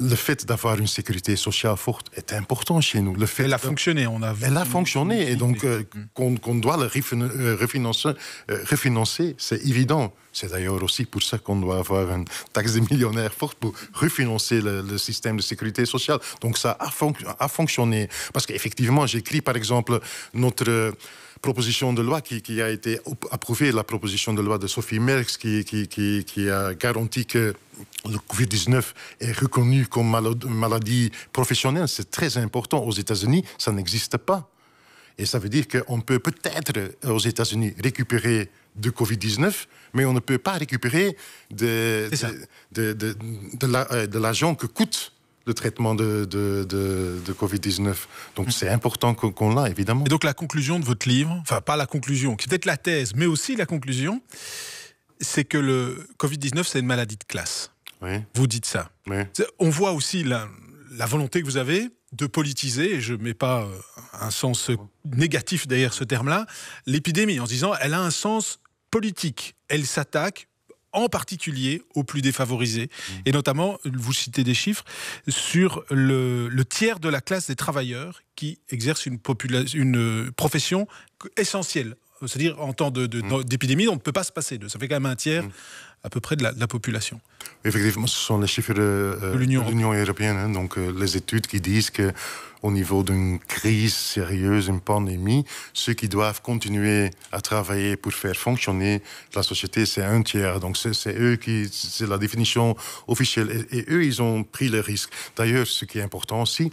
le fait d'avoir une sécurité sociale forte est important chez nous. Le fait elle a fonctionné, on a vu. Elle a fonctionné, et donc euh, mm. qu'on doit le euh, refinancer, euh, refinancer c'est évident. C'est d'ailleurs aussi pour ça qu'on doit avoir une taxe des millionnaires forte pour refinancer le, système de sécurité sociale. Donc ça a, fonctionné. Parce qu'effectivement, j'écris par exemple notre proposition de loi qui, a été approuvée, la proposition de loi de Sophie Merckx qui, qui, qui a garanti que le Covid-19 est reconnu comme maladie professionnelle, c'est très important. Aux États-Unis, ça n'existe pas. Et ça veut dire qu'on peut peut-être euh, aux États-Unis récupérer du Covid-19, mais on ne peut pas récupérer de, euh, de, l'argent que coûte le traitement de, Covid-19. Donc mm. c'est important qu'on l'a, évidemment. Et donc la conclusion de votre livre, enfin pas la conclusion, qui peut-être la thèse, mais aussi la conclusion, c'est que le Covid-19, c'est une maladie de classe vous dites ça. On voit aussi la, volonté que vous avez de politiser, et je ne mets pas euh, un sens négatif derrière ce terme-là, l'épidémie, en disant elle a un sens politique. Elle s'attaque en particulier aux plus défavorisés. Mmh. Et notamment, vous citez des chiffres sur le, tiers de la classe des travailleurs qui exercent une euh, profession essentielle c'est-à-dire, en temps mm. d'épidémie, on ne peut pas se passer de Ça fait quand même un tiers mm. à peu près de la, population. Effectivement, ce sont les chiffres euh, de, l'Union européenne. Hein. donc, euh, les études qui disent que au niveau d'une crise sérieuse, une pandémie, ceux qui doivent continuer à travailler pour faire fonctionner la société, c'est un tiers. Donc, c'est eux qui, c'est la définition officielle. Et, eux, ils ont pris le risque. D'ailleurs, ce qui est important aussi,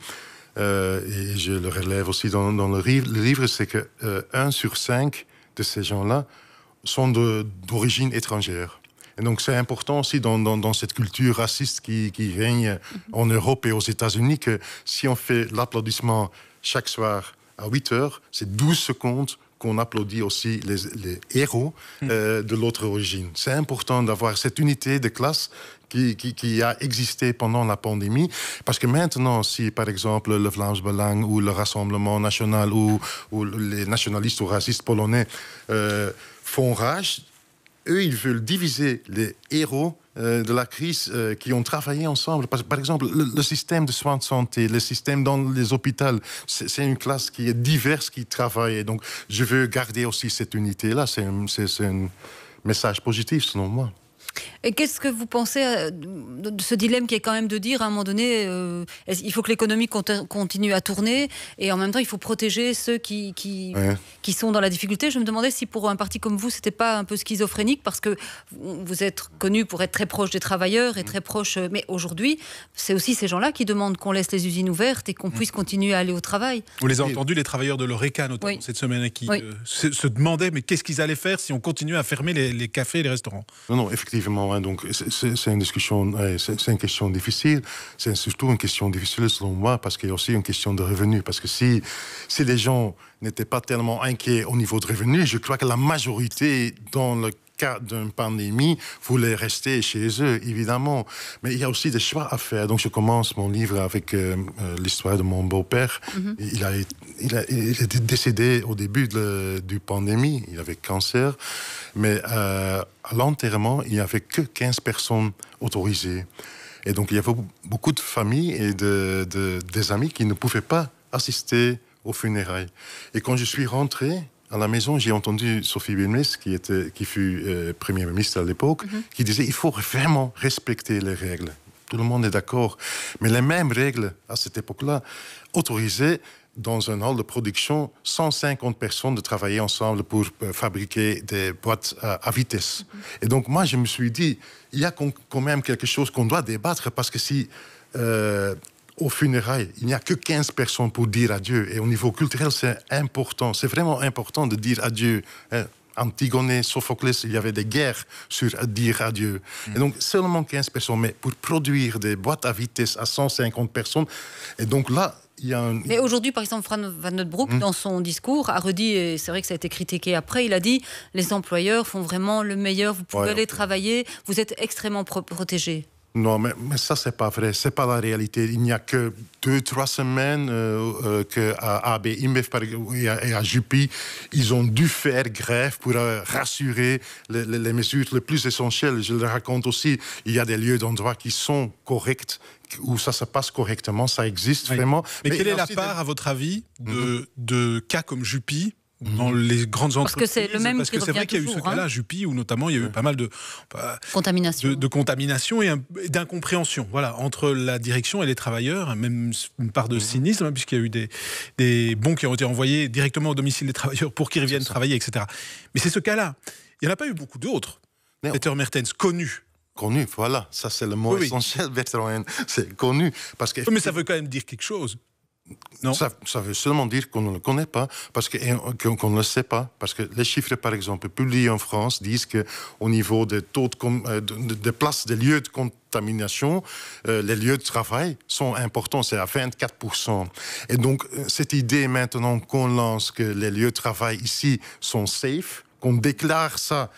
euh, et je le relève aussi dans, le livre, livre c'est que 1 sur 5 de ces gens-là sont d'origine étrangère. Et donc c'est important aussi dans, cette culture raciste qui, règne en Europe et aux États-Unis que si on fait l'applaudissement chaque soir à 8 heures, c'est 12 secondes qu'on applaudit aussi les, héros hmm. euh, de l'autre origine. C'est important d'avoir cette unité de classe qui, a existé pendant la pandémie. Parce que maintenant, si par exemple le Vlaams Belang ou le Rassemblement national ou, les nationalistes ou racistes polonais euh, font rage, eux, ils veulent diviser les héros euh, de la crise euh, qui ont travaillé ensemble. Par, par exemple, le, le, système de soins de santé, le système dans les hôpitaux, c'est une classe qui est diverse, qui travaille. Donc, je veux garder aussi cette unité-là. C'est un message positif, selon moi. Et qu'est-ce que vous pensez euh, de ce dilemme qui est quand même de dire à un moment donné, euh, il faut que l'économie continue à tourner et en même temps il faut protéger ceux qui, qui, sont dans la difficulté. Je me demandais si pour un parti comme vous, c'était pas un peu schizophrénique parce que vous êtes connu pour être très proche des travailleurs et très proche. Euh, mais aujourd'hui, c'est aussi ces gens-là qui demandent qu'on laisse les usines ouvertes et qu'on puisse mm. continuer à aller au travail. Vous les avez entendus, les travailleurs de l'ORECA notamment cette semaine qui se, demandaient mais qu'est-ce qu'ils allaient faire si on continuait à fermer les, les cafés et les restaurants Non, non, effectivement donc, c'est une discussion, c'est une question difficile. C'est surtout une question difficile, selon moi, parce qu'il y a aussi une question de revenus. Parce que si, si les gens n'étaient pas tellement inquiets au niveau de revenus, je crois que la majorité dans le cas d'une pandémie voulaient rester chez eux, évidemment. Mais il y a aussi des choix à faire. Donc, je commence mon livre avec euh, euh, l'histoire de mon beau-père. Mhm. il, a, il, a, il est décédé au début de, du pandémie. Il avait cancer. Mais euh, à l'enterrement, il n'y avait que 15 personnes autorisées. Et donc, il y avait beaucoup de familles et de, de des amis qui ne pouvaient pas assister aux funérailles. Et quand je suis rentré, à la maison, j'ai entendu Sophie Wilmes, qui, était, qui fut première euh, Premier ministre à l'époque, mhm. qui disait il faut vraiment respecter les règles. Tout le monde est d'accord. Mais les mêmes règles, à cette époque-là, autorisaient dans un hall de production 150 personnes de travailler ensemble pour euh, fabriquer des boîtes à, vitesse. Mhm. Et donc moi, je me suis dit, il y a quand même quelque chose qu'on doit débattre parce que si euh, au funérailles, il n'y a que 15 personnes pour dire adieu. Et au niveau culturel, c'est important. C'est vraiment important de dire adieu. Hein, Antigone, sophocles il y avait des guerres sur dire adieu. Mm. Et donc seulement 15 personnes, mais pour produire des boîtes à vitesse à 150 personnes, et donc là, il y a un... Mais aujourd'hui, par exemple, Fran Van Notbroek, mm. dans son discours, a redit, et c'est vrai que ça a été critiqué après, il a dit, les employeurs font vraiment le meilleur, vous pouvez aller travailler, vous êtes extrêmement protégé. protégés. Non, mais, ça, ça, c'est pas vrai. C'est pas la réalité. Il n'y a que deux, trois semaines euh, euh, que qu'à AB et à, et ils ont dû faire grève pour euh, rassurer les, mesures les plus essentielles. Je le raconte aussi, il y a des lieux d'endroits qui sont corrects, où ça se passe correctement, ça existe vraiment. Mais, quelle est la part, à votre avis, de, mhm. de cas comme Jupi dans mhm. les grandes entreprises. Parce que c'est le même que c'est vrai qu'il y a eu ce cas-là, hein. Jupy, où notamment il y a eu pas mal de bah, contamination, de, contamination et d'incompréhension. Voilà, entre la direction et les travailleurs, même une part de mhm. cynisme, hein, puisqu'il y a eu des, des bons qui ont été envoyés directement au domicile des travailleurs pour qu'ils reviennent travailler, etc. Mais c'est ce cas-là. Il n'y en a pas eu beaucoup d'autres. Peter Mertens, connu, connu, voilà, ça c'est le mot essentiel, oui. c'est connu. Parce que... Mais ça veut quand même dire quelque chose. Ça, veut seulement dire qu'on ne le connaît pas, parce que, qu'on ne le sait pas. Parce que les chiffres, par exemple, publiés en France, disent qu'au niveau des taux de, euh, places des lieux de contamination, euh, les lieux de travail sont importants, c'est à 24%. Et donc, euh, cette idée maintenant qu'on lance que les lieux de travail ici sont safe, qu'on déclare ça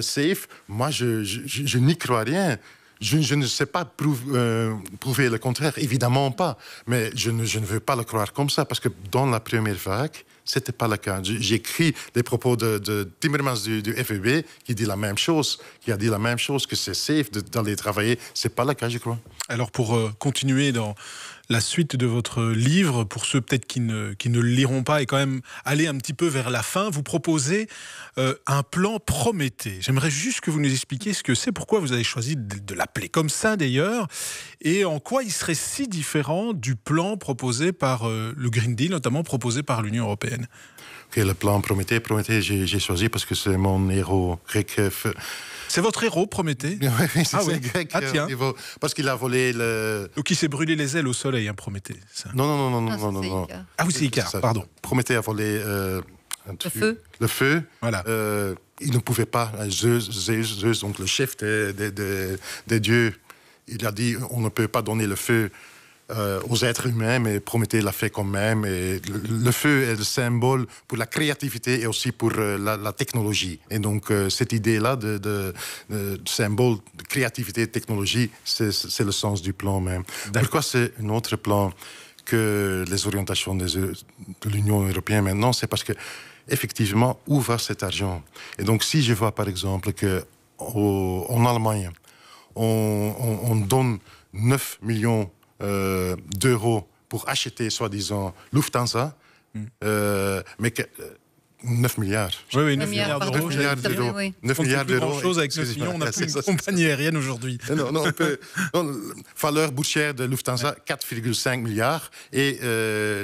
safe, moi, je, je n'y crois rien je, ne sais pas euh, prouver, le contraire, évidemment pas. Mais je ne, je ne, veux pas le croire comme ça, parce que dans la première vague, c'était pas le cas. J'écris les propos de, de Timmermans du, FEB qui dit la même chose, qui a dit la même chose que c'est safe d'aller travailler. C'est pas le cas, je crois. Alors pour euh, continuer dans la suite de votre livre, pour ceux peut-être qui ne, le liront pas, et quand même aller un petit peu vers la fin, vous proposez euh, un plan Prométhée. J'aimerais juste que vous nous expliquiez ce que c'est, pourquoi vous avez choisi de, l'appeler comme ça d'ailleurs, et en quoi il serait si différent du plan proposé par euh, le Green Deal, notamment proposé par l'Union européenne que le plan Prométhée. Prométhée, j'ai choisi parce que c'est mon héros grec. Euh, c'est votre héros, Prométhée <laughs> Oui, c'est ah oui. grec. Ah, euh, tiens. parce qu'il a volé le. Ou qui s'est brûlé les ailes au soleil, hein, Prométhée. Ça. Non, non, non, non, ah, non, non, non. Ah oui, c'est Icar pardon. Prométhée a volé. Euh, le feu. Le feu. Voilà. Euh, il ne pouvait pas. Zeus, Zeus, Zeus donc le chef des de, de, dieux, il a dit on ne peut pas donner le feu euh, aux êtres humains, mais Prométhée l'a fait quand même. Et le, feu est le symbole pour la créativité et aussi pour euh, la, technologie. Et donc, euh, cette idée-là de, symbole de créativité et technologie, c'est le sens du plan même. Pourquoi c'est un autre plan que les orientations des, de l'Union européenne maintenant C'est parce que, effectivement, où va cet argent Et donc, si je vois par exemple qu'en Allemagne, on, on donne 9 millions euh, d'euros pour acheter, soi-disant, Lufthansa, hmm. euh, mais que, 9 euh, milliards. Oui, oui, 9 milliards d'euros. 9 milliards d'euros. 9 milliards d'euros. chose avec ce client, on n'a ah, plus une compagnie aérienne aujourd'hui. Non, non, on peut, valeur boursière de Lufthansa, 4,5 milliards. Et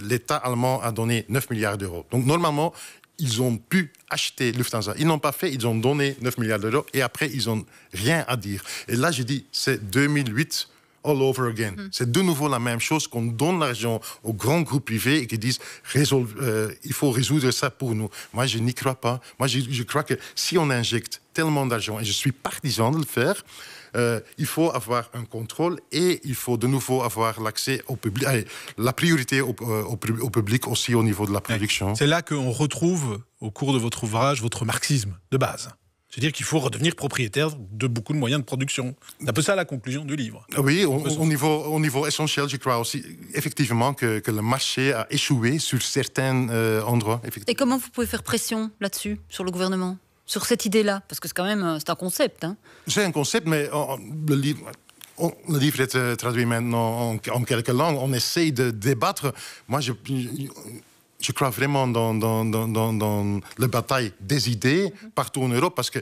l'État allemand a donné 9 milliards d'euros. Donc normalement, ils ont pu acheter Lufthansa. Ils n'ont pas fait, ils ont donné 9 milliards d'euros et après, ils n'ont rien à dire. Et là, je dis, c'est 2008 all over again. Mm-hmm. C'est de nouveau la même chose qu'on donne l'argent aux grands groupes privés et qui disent euh, il faut résoudre ça pour nous. Moi, je n'y crois pas. Moi, je, crois que si on injecte tellement d'argent, et je suis partisan de le faire, euh, il faut avoir un contrôle et il faut de nouveau avoir l'accès au public, la priorité au, euh, au, au, public aussi au niveau de la production. C'est là qu'on retrouve au cours de votre ouvrage votre marxisme de base. C'est-à-dire qu'il faut redevenir propriétaire de beaucoup de moyens de production. C'est un peu ça la conclusion du livre. Ah oui, au, niveau, au niveau essentiel, je crois aussi effectivement que, le marché a échoué sur certains euh, endroits. Et comment vous pouvez faire pression là-dessus, sur le gouvernement Sur cette idée-là Parce que c'est quand même euh, c'est un concept. Hein. c'est un concept, mais oh, oh, le livre... Oh, le livre est euh, traduit maintenant en, en quelques langues. On essaye de débattre. Moi, je, je crois vraiment dans, dans, dans, dans, la bataille des idées partout en Europe, parce que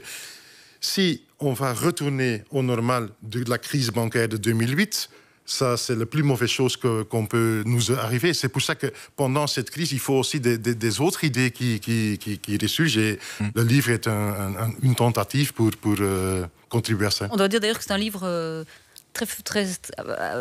si on va retourner au normal de la crise bancaire de 2008, ça, c'est la plus mauvaise chose qu'on peut nous arriver. C'est pour ça que pendant cette crise, il faut aussi des, des, autres idées qui, qui, qui, qui ressurgent. Et mm. le livre est un, une tentative pour, pour euh, contribuer à ça. On doit dire d'ailleurs que c'est un livre... Euh, très,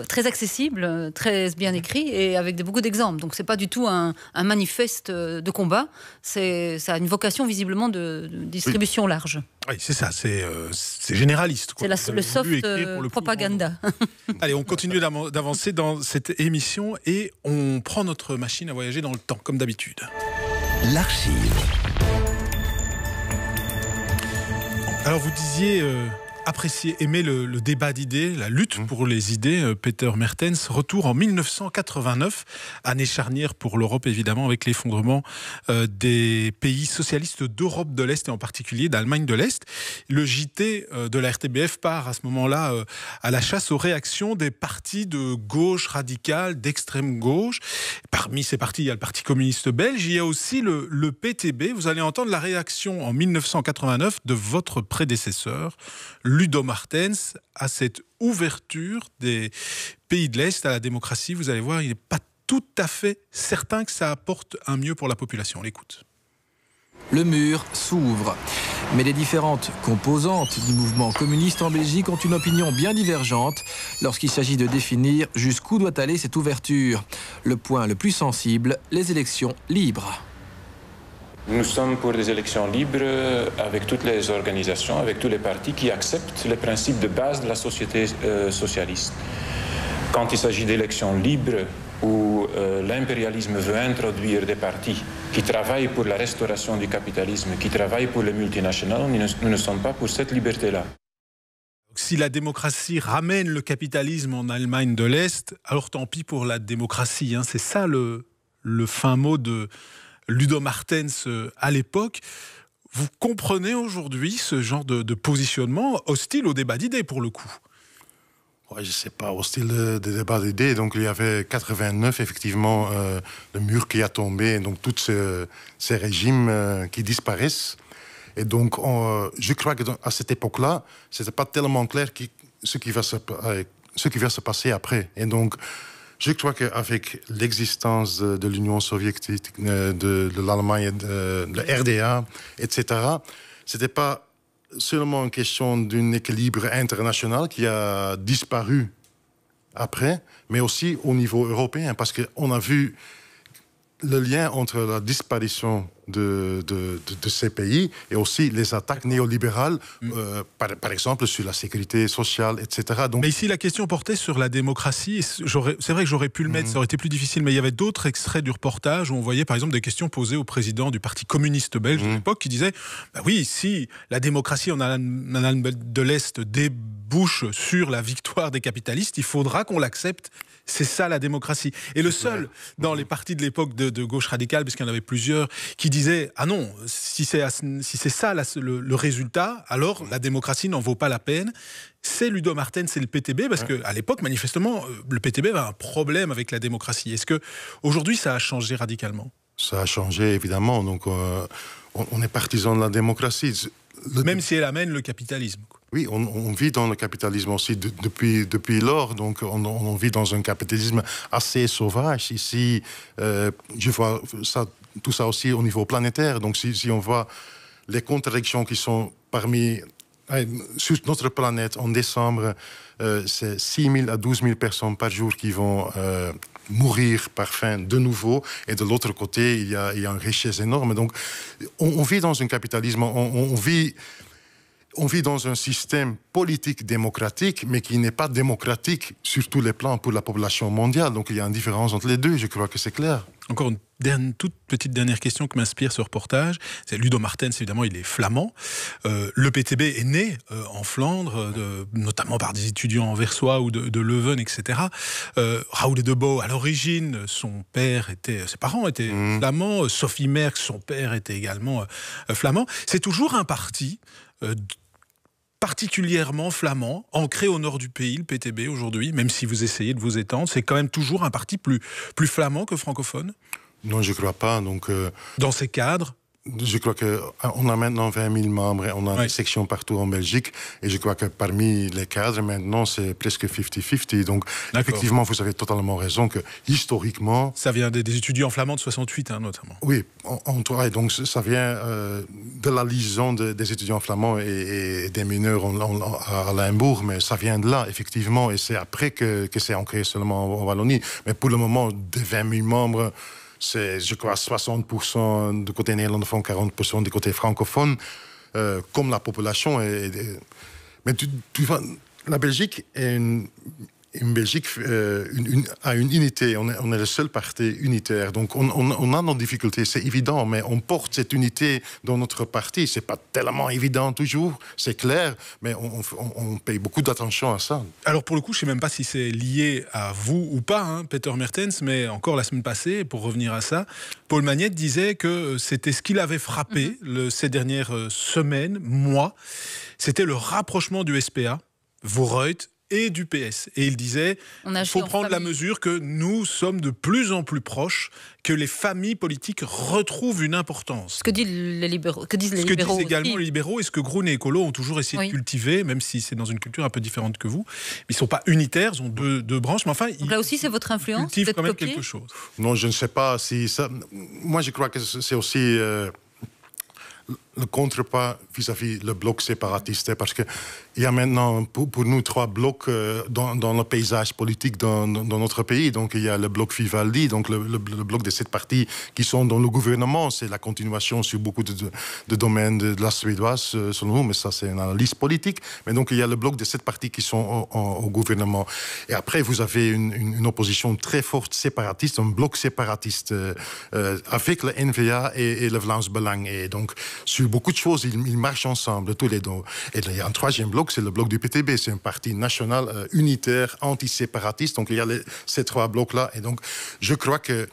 très, accessible, très bien écrit et avec beaucoup d'exemples. Donc, ce n'est pas du tout un, manifeste de combat. Ça a une vocation visiblement de, distribution large. Oui, c'est ça, c'est euh, généraliste. C'est le soft euh, propaganda. <laughs> Allez, on continue d'avancer dans cette émission et on prend notre machine à voyager dans le temps, comme d'habitude. L'archive. Alors vous disiez... Euh, apprécié, aimé le, débat d'idées, la lutte mmh. pour les idées. Euh, Peter Mertens, retour en 1989, année charnière pour l'Europe évidemment, avec l'effondrement euh, des pays socialistes d'Europe de l'Est et en particulier d'Allemagne de l'Est. Le JT euh, de la RTBF part à ce moment-là à la chasse aux réactions des partis de gauche radicale, d'extrême gauche. Parmi ces partis, il y a le Parti communiste belge, il y a aussi le, le PTB. Vous allez entendre la réaction en 1989 de votre prédécesseur, le Ludo Martens à cette ouverture des pays de l'Est à la démocratie. Vous allez voir, il n'est pas tout à fait certain que ça apporte un mieux pour la population. l'écoute. Le mur s'ouvre. Mais les différentes composantes du mouvement communiste en Belgique ont une opinion bien divergente lorsqu'il s'agit de définir jusqu'où doit aller cette ouverture. Le point le plus sensible, les élections libres. Nous sommes pour des élections libres avec toutes les organisations, avec tous les partis qui acceptent les principes de base de la société euh, socialiste. Quand il s'agit d'élections libres où euh, l'impérialisme veut introduire des partis qui travaillent pour la restauration du capitalisme, qui travaillent pour les multinationales, nous ne, sommes pas pour cette liberté-là. Si la démocratie ramène le capitalisme en Allemagne de l'Est, alors tant pis pour la démocratie. Hein. C'est ça le fin mot de, Ludo Martens euh, à l'époque. Vous comprenez aujourd'hui ce genre de, positionnement hostile au débat d'idées pour le coup Ouais, je sais pas, au débat d'idées. Donc, il y avait 89, effectivement, euh, le mur qui a tombé, donc tous ces régimes euh, qui disparaissent. Et donc, je crois qu'à cette époque-là, c'était pas tellement clair ce, qui va se, ce qui va se passer après. Et donc, je crois qu'avec l'existence de l'Union soviétique, euh, de, l'Allemagne, de, euh, de la RDA, etc., n'était pas seulement une question d'un équilibre international qui a disparu après, mais aussi au niveau européen, parce qu'on a vu le lien entre la disparition de, de, ces pays et aussi les attaques néolibérales, mm. euh, par, exemple sur la sécurité sociale, etc. Donc... Mais ici, la question portait sur la démocratie. C'est vrai que j'aurais pu le mettre, mm. ça aurait été plus difficile, mais il y avait d'autres extraits du reportage où on voyait par exemple des questions posées au président du Parti communiste belge de mm. l'époque qui disait bah Oui, si la démocratie en Allemagne de l'Est débouche sur la victoire des capitalistes, il faudra qu'on l'accepte. C'est ça la démocratie. Et le seul dans les partis de l'époque de, gauche radicale, puisqu'il y en avait plusieurs, qui disait Ah non, si c'est si ça le, résultat, alors mmh. la démocratie n'en vaut pas la peine. C'est Ludo Martin c'est le PTB, parce qu'à l'époque, manifestement, euh, le PTB avait un problème avec la démocratie. Est-ce que aujourd'hui ça a changé radicalement Ça a changé, évidemment. Donc, euh, on, est partisan de la démocratie. Même si elle amène le capitalisme. Oui, on, vit dans le capitalisme aussi depuis, depuis lors. Donc, on, vit dans un capitalisme assez sauvage. Ici, euh, je vois ça tout ça aussi au niveau planétaire. Donc si, on voit les contradictions qui sont parmi euh, sur notre planète, en décembre, euh, c'est 6 000 à 12 000 personnes par jour qui vont euh, mourir par faim de nouveau. Et de l'autre côté, il y, a, une richesse énorme. Donc, on, vit dans un capitalisme, on, on, vit, on, vit. dans un système politique démocratique, mais qui n'est pas démocratique sur tous les plans pour la population mondiale. Donc il y a une différence entre les deux, je crois que c'est clair. Encore une, toute petite dernière question que m'inspire ce reportage. C'est Ludo Martens, évidemment, il est flamand. Euh, le PTB est né euh, en Flandre, notamment par des étudiants anversois ou de, Leuven, etc. Euh, Raoul et Debo, à l'origine, son père était, ses parents étaient mmh. flamands. Sophie Merck, son père était également flamand. C'est toujours un parti particulièrement flamand, ancré au nord du pays, le PTB aujourd'hui, même si vous essayez de vous étendre, c'est quand même toujours un parti plus, plus flamand que francophone Non, je ne crois pas. Donc, euh, Dans ces cadres je crois qu'on euh, a maintenant 20 000 membres, on a des sections partout en Belgique, et je crois que parmi les cadres, maintenant, c'est presque 50-50. Donc, effectivement, vous avez totalement raison que historiquement. Ça vient des, étudiants flamands de 68, hein, notamment. Oui, on, travaille. donc ça vient euh, de la liaison des étudiants flamands et, des mineurs à Limbourg, mais ça vient de là, effectivement, et c'est après que, que c'est ancré seulement en Wallonie. Mais pour le moment, des 20 000 membres c'est, je crois, 60% du côté néerlandophone, 40% du côté francophone, euh, comme la population. Mais la Belgique est une une Belgique euh, une, a une unité. On est, le seul parti unitaire. Donc on, a nos difficultés, c'est évident, mais on porte cette unité dans notre parti. C'est pas tellement évident toujours, c'est clair, mais on, paye beaucoup d'attention à ça. Alors pour le coup, je sais même pas si c'est lié à vous ou pas, hein, Peter Mertens, mais encore la semaine passée, pour revenir à ça, Paul Magnette disait que euh, c'était ce qu'il avait frappé mhm. le, ces dernières euh, semaines, mois, c'était le rapprochement du SPA, Voreut et du PS. Et il disait, il faut prendre la mesure que nous sommes de plus en plus proches, que les familles politiques retrouvent une importance. Ce que disent les libéraux. Que disent les ce que disent également les libéraux et ce que Groen et Écolo ont toujours essayé de cultiver, même si c'est dans une culture un peu différente que vous. Ils ne sont pas unitaires, ils ont deux, branches, mais enfin... Donc là aussi, c'est votre influence Cultivent quand même quelque chose. Non, je ne sais pas si ça... Moi, je crois que c'est aussi... Euh, le contrepas vis-à-vis le bloc séparatiste. Parce qu'il y a maintenant pour, nous trois blocs euh, dans, dans, le paysage politique dans, dans notre pays. Donc il y a le bloc Vivaldi, donc le, bloc de sept partis qui sont dans le gouvernement. C'est la continuation sur beaucoup de, de domaines de, la Suédoise, euh, selon nous, mais ça c'est une analyse politique. Mais donc il y a le bloc de sept partis qui sont au, gouvernement. Et après, vous avez une, une, opposition très forte séparatiste, un bloc séparatiste euh, avec le NVA et, et le Vlaams Belang. Et donc sur beaucoup de choses, ils, marchent ensemble, tous les deux. Et un troisième bloc, c'est le bloc du PTB. C'est un parti national euh, unitaire, antiséparatiste. Donc, il y a ces trois blocs-là. Et donc, je crois que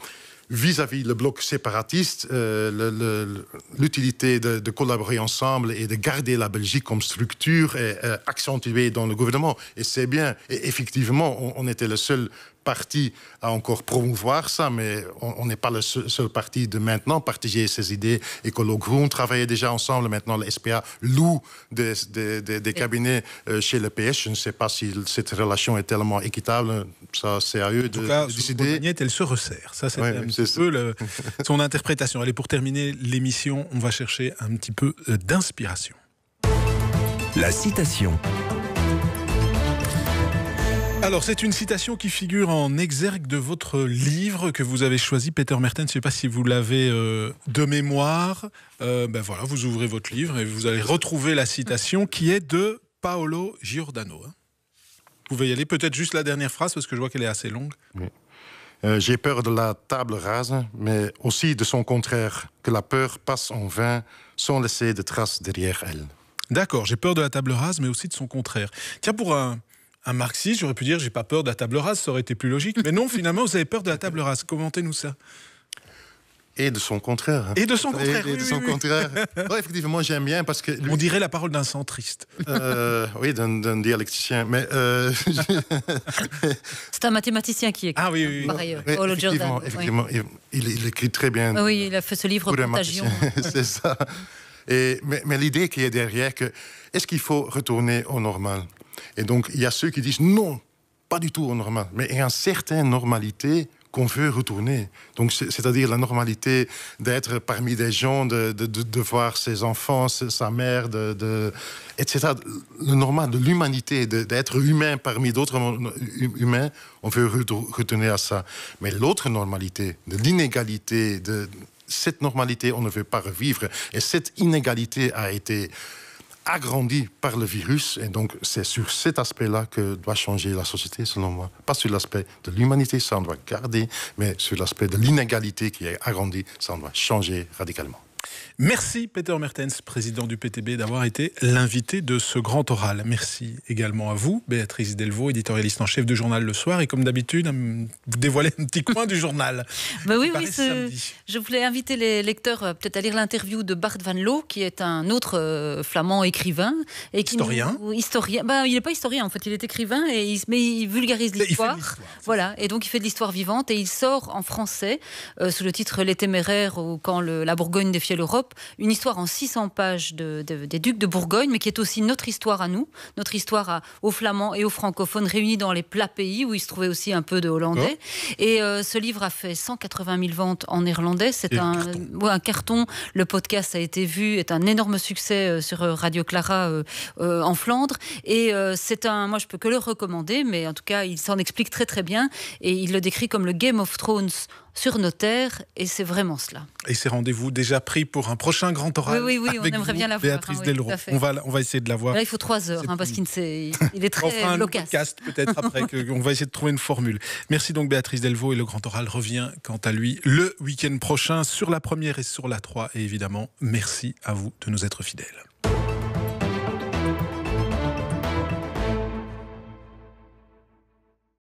vis-à-vis le bloc séparatiste, euh, l'utilité de, collaborer ensemble et de garder la Belgique comme structure est euh, accentuée dans le gouvernement. Et c'est bien. Et effectivement, on, on, était le seul parti à encore promouvoir ça, mais on n'est pas le seul, parti de maintenant partager ces idées. Écolo On travaillait déjà ensemble, maintenant le SPA loue des, cabinets euh, chez le PS. Je ne sais pas si cette relation est tellement équitable, ça c'est à eux en tout cas, de elle se resserre, ça c'est un peu son interprétation. Allez, pour terminer l'émission, on va chercher un petit peu euh, d'inspiration. La citation. Alors, c'est une citation qui figure en exergue de votre livre que vous avez choisi, Peter Merten. Je ne sais pas si vous l'avez euh, de mémoire. Euh, ben voilà, vous ouvrez votre livre et vous allez retrouver la citation qui est de Paolo Giordano. Hein. Vous pouvez y aller. Peut-être juste la dernière phrase parce que je vois qu'elle est assez longue. Euh, j'ai peur de la table rase, mais aussi de son contraire, que la peur passe en vain sans laisser de traces derrière elle. D'accord, j'ai peur de la table rase, mais aussi de son contraire. Tiens, pour un, un marxiste, j'aurais pu dire j'ai pas peur de la table rase, ça aurait été plus logique. Mais non, finalement, vous avez peur de la table rase. Commentez-nous ça. Et de son contraire. Et de son contraire. Et, de son contraire. <laughs> effectivement, j'aime bien parce que. On dirait la parole d'un centriste. Euh, oui, d'un dialecticien. Mais. Euh, <laughs> C'est un mathématicien qui écrit. Ah oui, hein, oui. Par ailleurs. Oui, oh, effectivement, il, écrit très bien. Ah oui, il a fait ce livre Contagion. <laughs> C'est ça. Et, mais, mais l'idée qui est derrière, que est-ce qu'il faut retourner au normal et donc, il y a ceux qui disent non, pas du tout au normal, mais il y a une certaine normalité qu'on veut retourner. Donc, c'est-à-dire la normalité d'être parmi des gens, de, de, voir ses enfants, sa mère, de, etc. Le normal de l'humanité, d'être humain parmi d'autres humains, on veut retourner à ça. Mais l'autre normalité, de l'inégalité, de cette normalité, on ne veut pas revivre. Et cette inégalité a été agrandi par le virus. Et donc, c'est sur cet aspect-là que doit changer la société, selon moi. Pas sur l'aspect de l'humanité, ça on doit garder, mais sur l'aspect de l'inégalité qui est agrandie, ça on doit changer radicalement. Merci Peter Mertens, président du PTB, d'avoir été l'invité de ce grand oral. Merci également à vous, Béatrice Delvaux, éditorialiste en chef du journal Le Soir. Et comme d'habitude, vous dévoilez un petit coin du journal. <laughs> Bah oui, oui je voulais inviter les lecteurs euh, peut-être à lire l'interview de Bart Van Loo, qui est un autre euh, flamand écrivain. Et qui historien bah, il n'est pas historien en fait, il est écrivain, et il... mais il vulgarise l'histoire. Voilà, et donc il fait de l'histoire vivante et il sort en français euh, sous le titre Les Téméraires ou Quand la Bourgogne défiait l'Europe une histoire en 600 pages des ducs de Bourgogne, mais qui est aussi notre histoire à nous, notre histoire aux Flamands et aux francophones réunis dans les plats pays où il se trouvait aussi un peu de Hollandais. Oh. Et euh, ce livre a fait 180 000 ventes en néerlandais. C'est un, carton. Le podcast a été vu, est un énorme succès euh, sur euh, Radio Clara en Flandre. Et c'est un, moi je peux que le recommander, mais en tout cas il s'en explique très très bien et il le décrit comme le Game of Thrones sur nos terres, et c'est vraiment cela. Et ces rendez-vous déjà pris pour un prochain grand oral. Oui, avec on Béatrice hein, Delvaux. on, va, on va essayer de la voir. il faut trois heures, hein, parce qu'il est <laughs> très enfin, peut-être après, <laughs> on va essayer de trouver une formule. Merci donc Béatrice Delvaux, et le grand oral revient quant à lui le week-end prochain sur la première et sur la 3. Et évidemment, merci à vous de nous être fidèles.